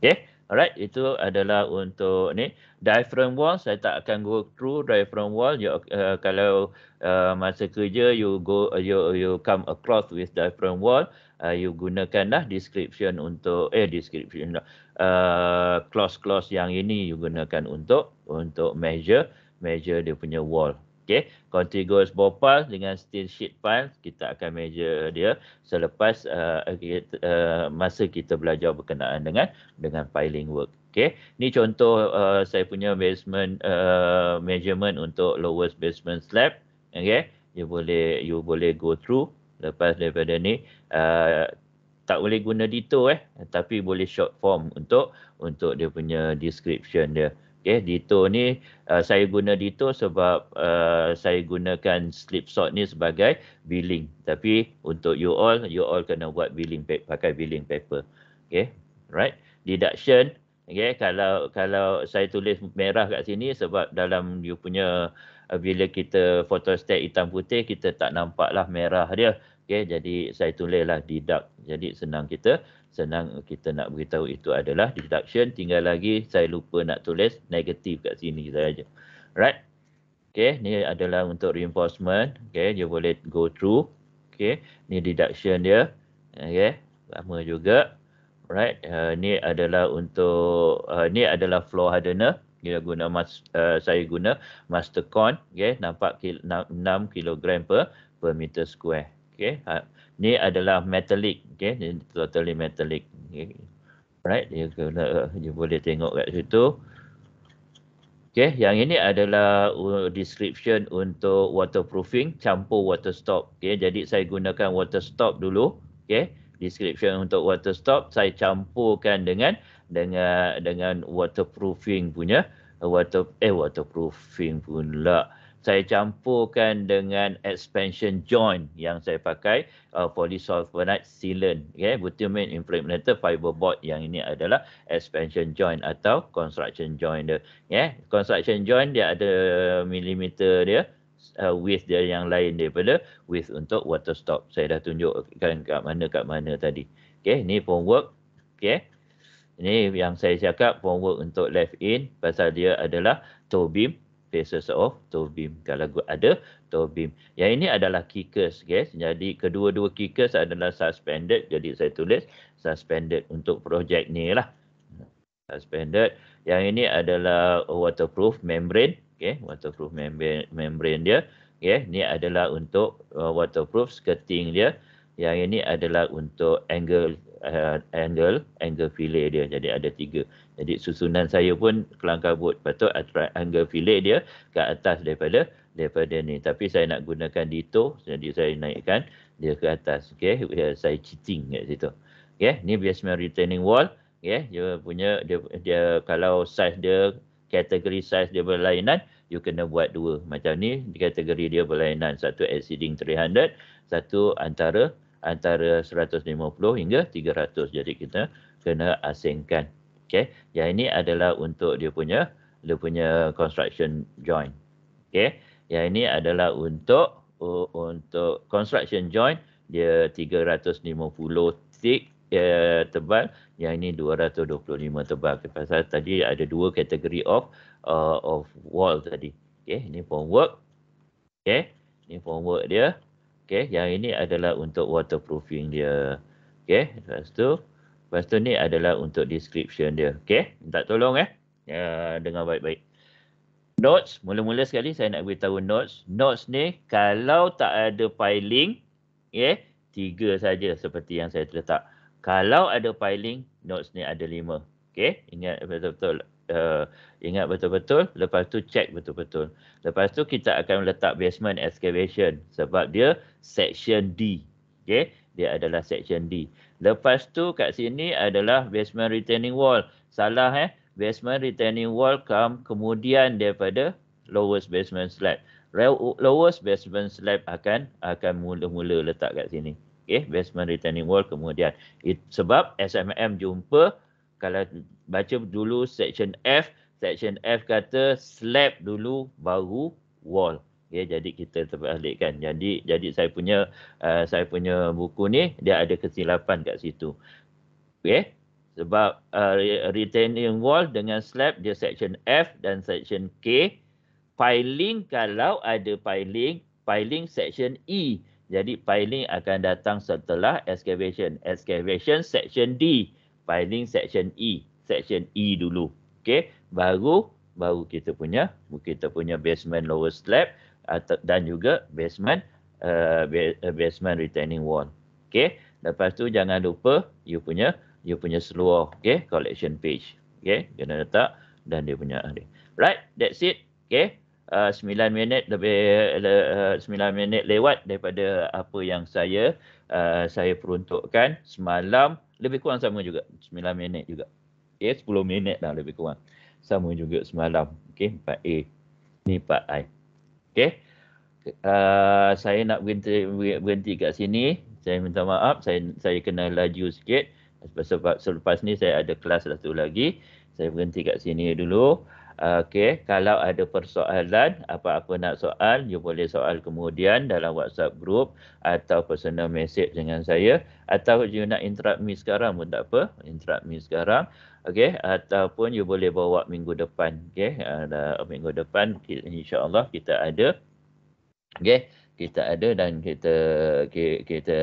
okey Alright, itu adalah untuk ni diaphragm wall. Saya tak akan go through diaphragm wall. You, uh, kalau uh, masa kerja you go uh, you you come across with diaphragm wall, uh, you gunakanlah description untuk eh description lah. uh, clause clause yang ini you gunakan untuk untuk measure measure dia punya wall. Okay, contiguous ball pass dengan steel sheet pass, kita akan measure dia selepas uh, uh, masa kita belajar berkenaan dengan dengan piling work. Okay, ni contoh uh, saya punya basement uh, measurement untuk lowest basement slab. Okay, you boleh you boleh go through lepas daripada ni. Uh, tak boleh guna detail eh, tapi boleh short form untuk untuk dia punya description dia. Okay, Dito ni uh, saya guna Dito sebab uh, saya gunakan slip slot ni sebagai billing. Tapi untuk you all, you all kena buat billing pakai billing paper. Okay, right? Deduction. Okay, kalau kalau saya tulis merah kat sini sebab dalam you punya uh, bila kita foto photostat hitam putih kita tak nampak lah merah dia. Okay, jadi saya tulis lah deduct. Jadi senang kita senang kita nak beritahu itu adalah deduction tinggal lagi saya lupa nak tulis negatif kat sini saja right Okay, ni adalah untuk reinforcement Okay, you boleh go through Okay, ni deduction dia okey sama juga right uh, ni adalah untuk uh, ni adalah flow hardener dia guna mas, uh, saya guna mastercon okey nampak 6 kilogram per per meter square Okay. Ha, ni adalah metallic okey totally metallic okay. right dia kena you boleh tengok kat situ okey yang ini adalah uh, description untuk waterproofing campur water stop okey jadi saya gunakan water stop dulu okey description untuk water stop saya campurkan dengan dengan dengan waterproofing punya uh, water eh waterproofing pula uh, saya campurkan dengan expansion joint yang saya pakai uh, polysulfonate sealant okey butylene impregnated fiber board yang ini adalah expansion joint atau construction joint dia yeah. construction joint dia ada millimeter dia Uh, width dia yang lain daripada width untuk water stop. Saya dah tunjuk kan kat mana kat mana tadi. Okey, ni work. Okey. Ini yang saya cakap work untuk left in pasal dia adalah toe beam faces of oh, Tobim. Kalau ada Tobim. Yang ini adalah kickers guys. Jadi kedua-dua kickers adalah suspended. Jadi saya tulis suspended untuk projek ni lah. Suspended. Yang ini adalah waterproof membrane. Okay. Waterproof membrane, membrane dia. Okay. Ni adalah untuk uh, waterproof skirting dia. Yang ini adalah untuk angle uh, handle, angle fillet dia. Jadi ada tiga. Jadi susunan saya pun kelangkabut. Patut angle fillet dia ke atas daripada daripada ni. Tapi saya nak gunakan dito. Jadi saya naikkan dia ke atas. Okay. Ya, saya cheating kat situ. Okay. Ni biasanya retaining wall. Okay. Dia punya, dia, dia kalau size dia, kategori size dia berlainan, you kena buat dua. Macam ni, kategori dia berlainan. Satu exceeding 300, satu antara antara 150 hingga 300. Jadi kita kena asingkan. Okey. Yang ini adalah untuk dia punya dia punya construction joint. Okey. Yang ini adalah untuk untuk construction joint dia 350 tick eh, tebal. Yang ini 225 tebal. Okay. Pasal tadi ada dua kategori of uh, of wall tadi. Okey. Ini formwork. Okey. Ini formwork dia. Okey, yang ini adalah untuk waterproofing dia. Okey, lepas tu lepas tu ni adalah untuk description dia. Okey, minta tolong eh. Ya, dengar baik-baik. Notes, mula-mula sekali saya nak beritahu notes. Notes ni kalau tak ada piling, okey, ya, tiga saja seperti yang saya letak. Kalau ada piling, notes ni ada lima. Okey, ingat betul-betul uh, ingat betul-betul. Lepas tu check betul-betul. Lepas tu kita akan letak basement excavation sebab dia section D. Okay. Dia adalah section D. Lepas tu kat sini adalah basement retaining wall. Salah eh. Basement retaining wall come kemudian daripada lowest basement slab. Lowest basement slab akan akan mula-mula letak kat sini. Okay. Basement retaining wall kemudian. It, sebab SMM jumpa kalau baca dulu section F, section F kata slab dulu baru wall. Okay, ya, jadi kita terbalikkan. Jadi jadi saya punya uh, saya punya buku ni dia ada kesilapan kat situ. Okey. Ya, sebab uh, retaining wall dengan slab dia section F dan section K. Piling kalau ada piling, piling section E. Jadi piling akan datang setelah excavation. Excavation section D filing section E, section E dulu. okay. baru baru kita punya kita punya basement lower slab dan juga basement uh, basement retaining wall. okay. lepas tu jangan lupa you punya you punya seluar, okay, collection page. okay, kena letak dan dia punya ni. Right, that's it. okay. Uh, 9 minit lebih uh, eh, 9 minit lewat daripada apa yang saya uh, saya peruntukkan semalam lebih kurang sama juga 9 minit juga ya okay, 10 minit dah lebih kurang sama juga semalam okay 4A ni 4I okay uh, saya nak berhenti berhenti kat sini saya minta maaf saya saya kena laju sikit sebab selepas ni saya ada kelas satu lagi saya berhenti kat sini dulu Okey, kalau ada persoalan, apa-apa nak soal, you boleh soal kemudian dalam WhatsApp group atau personal message dengan saya. Atau you nak interrupt me sekarang pun tak apa, interrupt me sekarang. Okey, ataupun you boleh bawa minggu depan. Okey, uh, minggu depan insyaAllah kita ada. Okey, kita ada dan kita kita, kita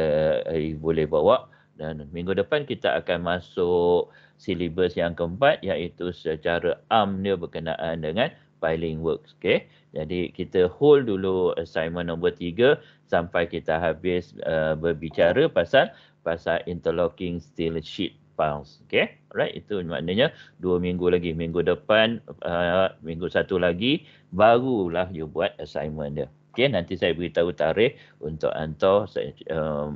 eh, boleh bawa. Dan minggu depan kita akan masuk silibus yang keempat iaitu secara am dia berkenaan dengan filing works. Okay. Jadi kita hold dulu assignment nombor tiga sampai kita habis uh, berbicara pasal pasal interlocking steel sheet pounds. Okay. Alright. Itu maknanya dua minggu lagi. Minggu depan, uh, minggu satu lagi barulah you buat assignment dia. Okay. Nanti saya beritahu tarikh untuk hantar uh,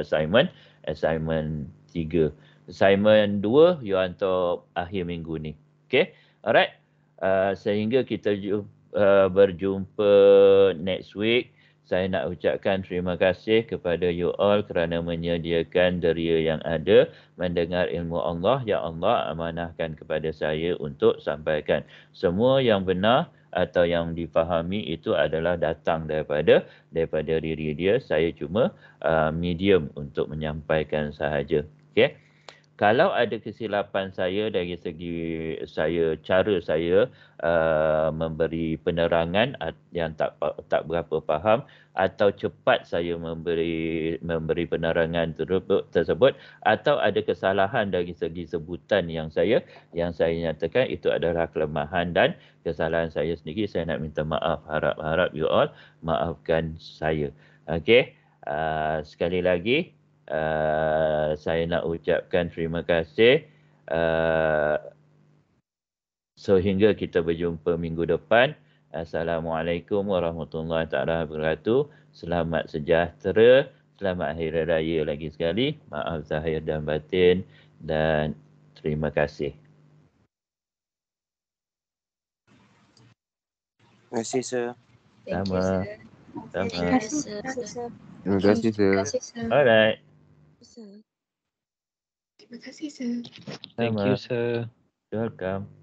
assignment assignment tiga assignment dua, you hantar akhir minggu ni. Okay. Alright. Uh, sehingga kita uh, berjumpa next week. Saya nak ucapkan terima kasih kepada you all kerana menyediakan deria yang ada mendengar ilmu Allah ya Allah amanahkan kepada saya untuk sampaikan. Semua yang benar atau yang difahami itu adalah datang daripada daripada diri dia. Saya cuma uh, medium untuk menyampaikan sahaja. Okay kalau ada kesilapan saya dari segi saya cara saya uh, memberi penerangan yang tak tak berapa faham atau cepat saya memberi memberi penerangan tersebut, tersebut atau ada kesalahan dari segi sebutan yang saya yang saya nyatakan itu adalah kelemahan dan kesalahan saya sendiri saya nak minta maaf harap-harap you all maafkan saya okey uh, sekali lagi Eh, saya nak ucapkan terima kasih. Uh, eh, sehingga kita berjumpa minggu depan. Assalamualaikum warahmatullahi taala wabarakatuh. Selamat sejahtera, selamat hari raya lagi sekali. Maaf zahir dan batin dan terima kasih. Terima kasih, sir. Terima kasih, Terima kasih, sir. Terima kasih, sir. Alright. Terima kasih, Sir. Thank you, Sir. You're welcome.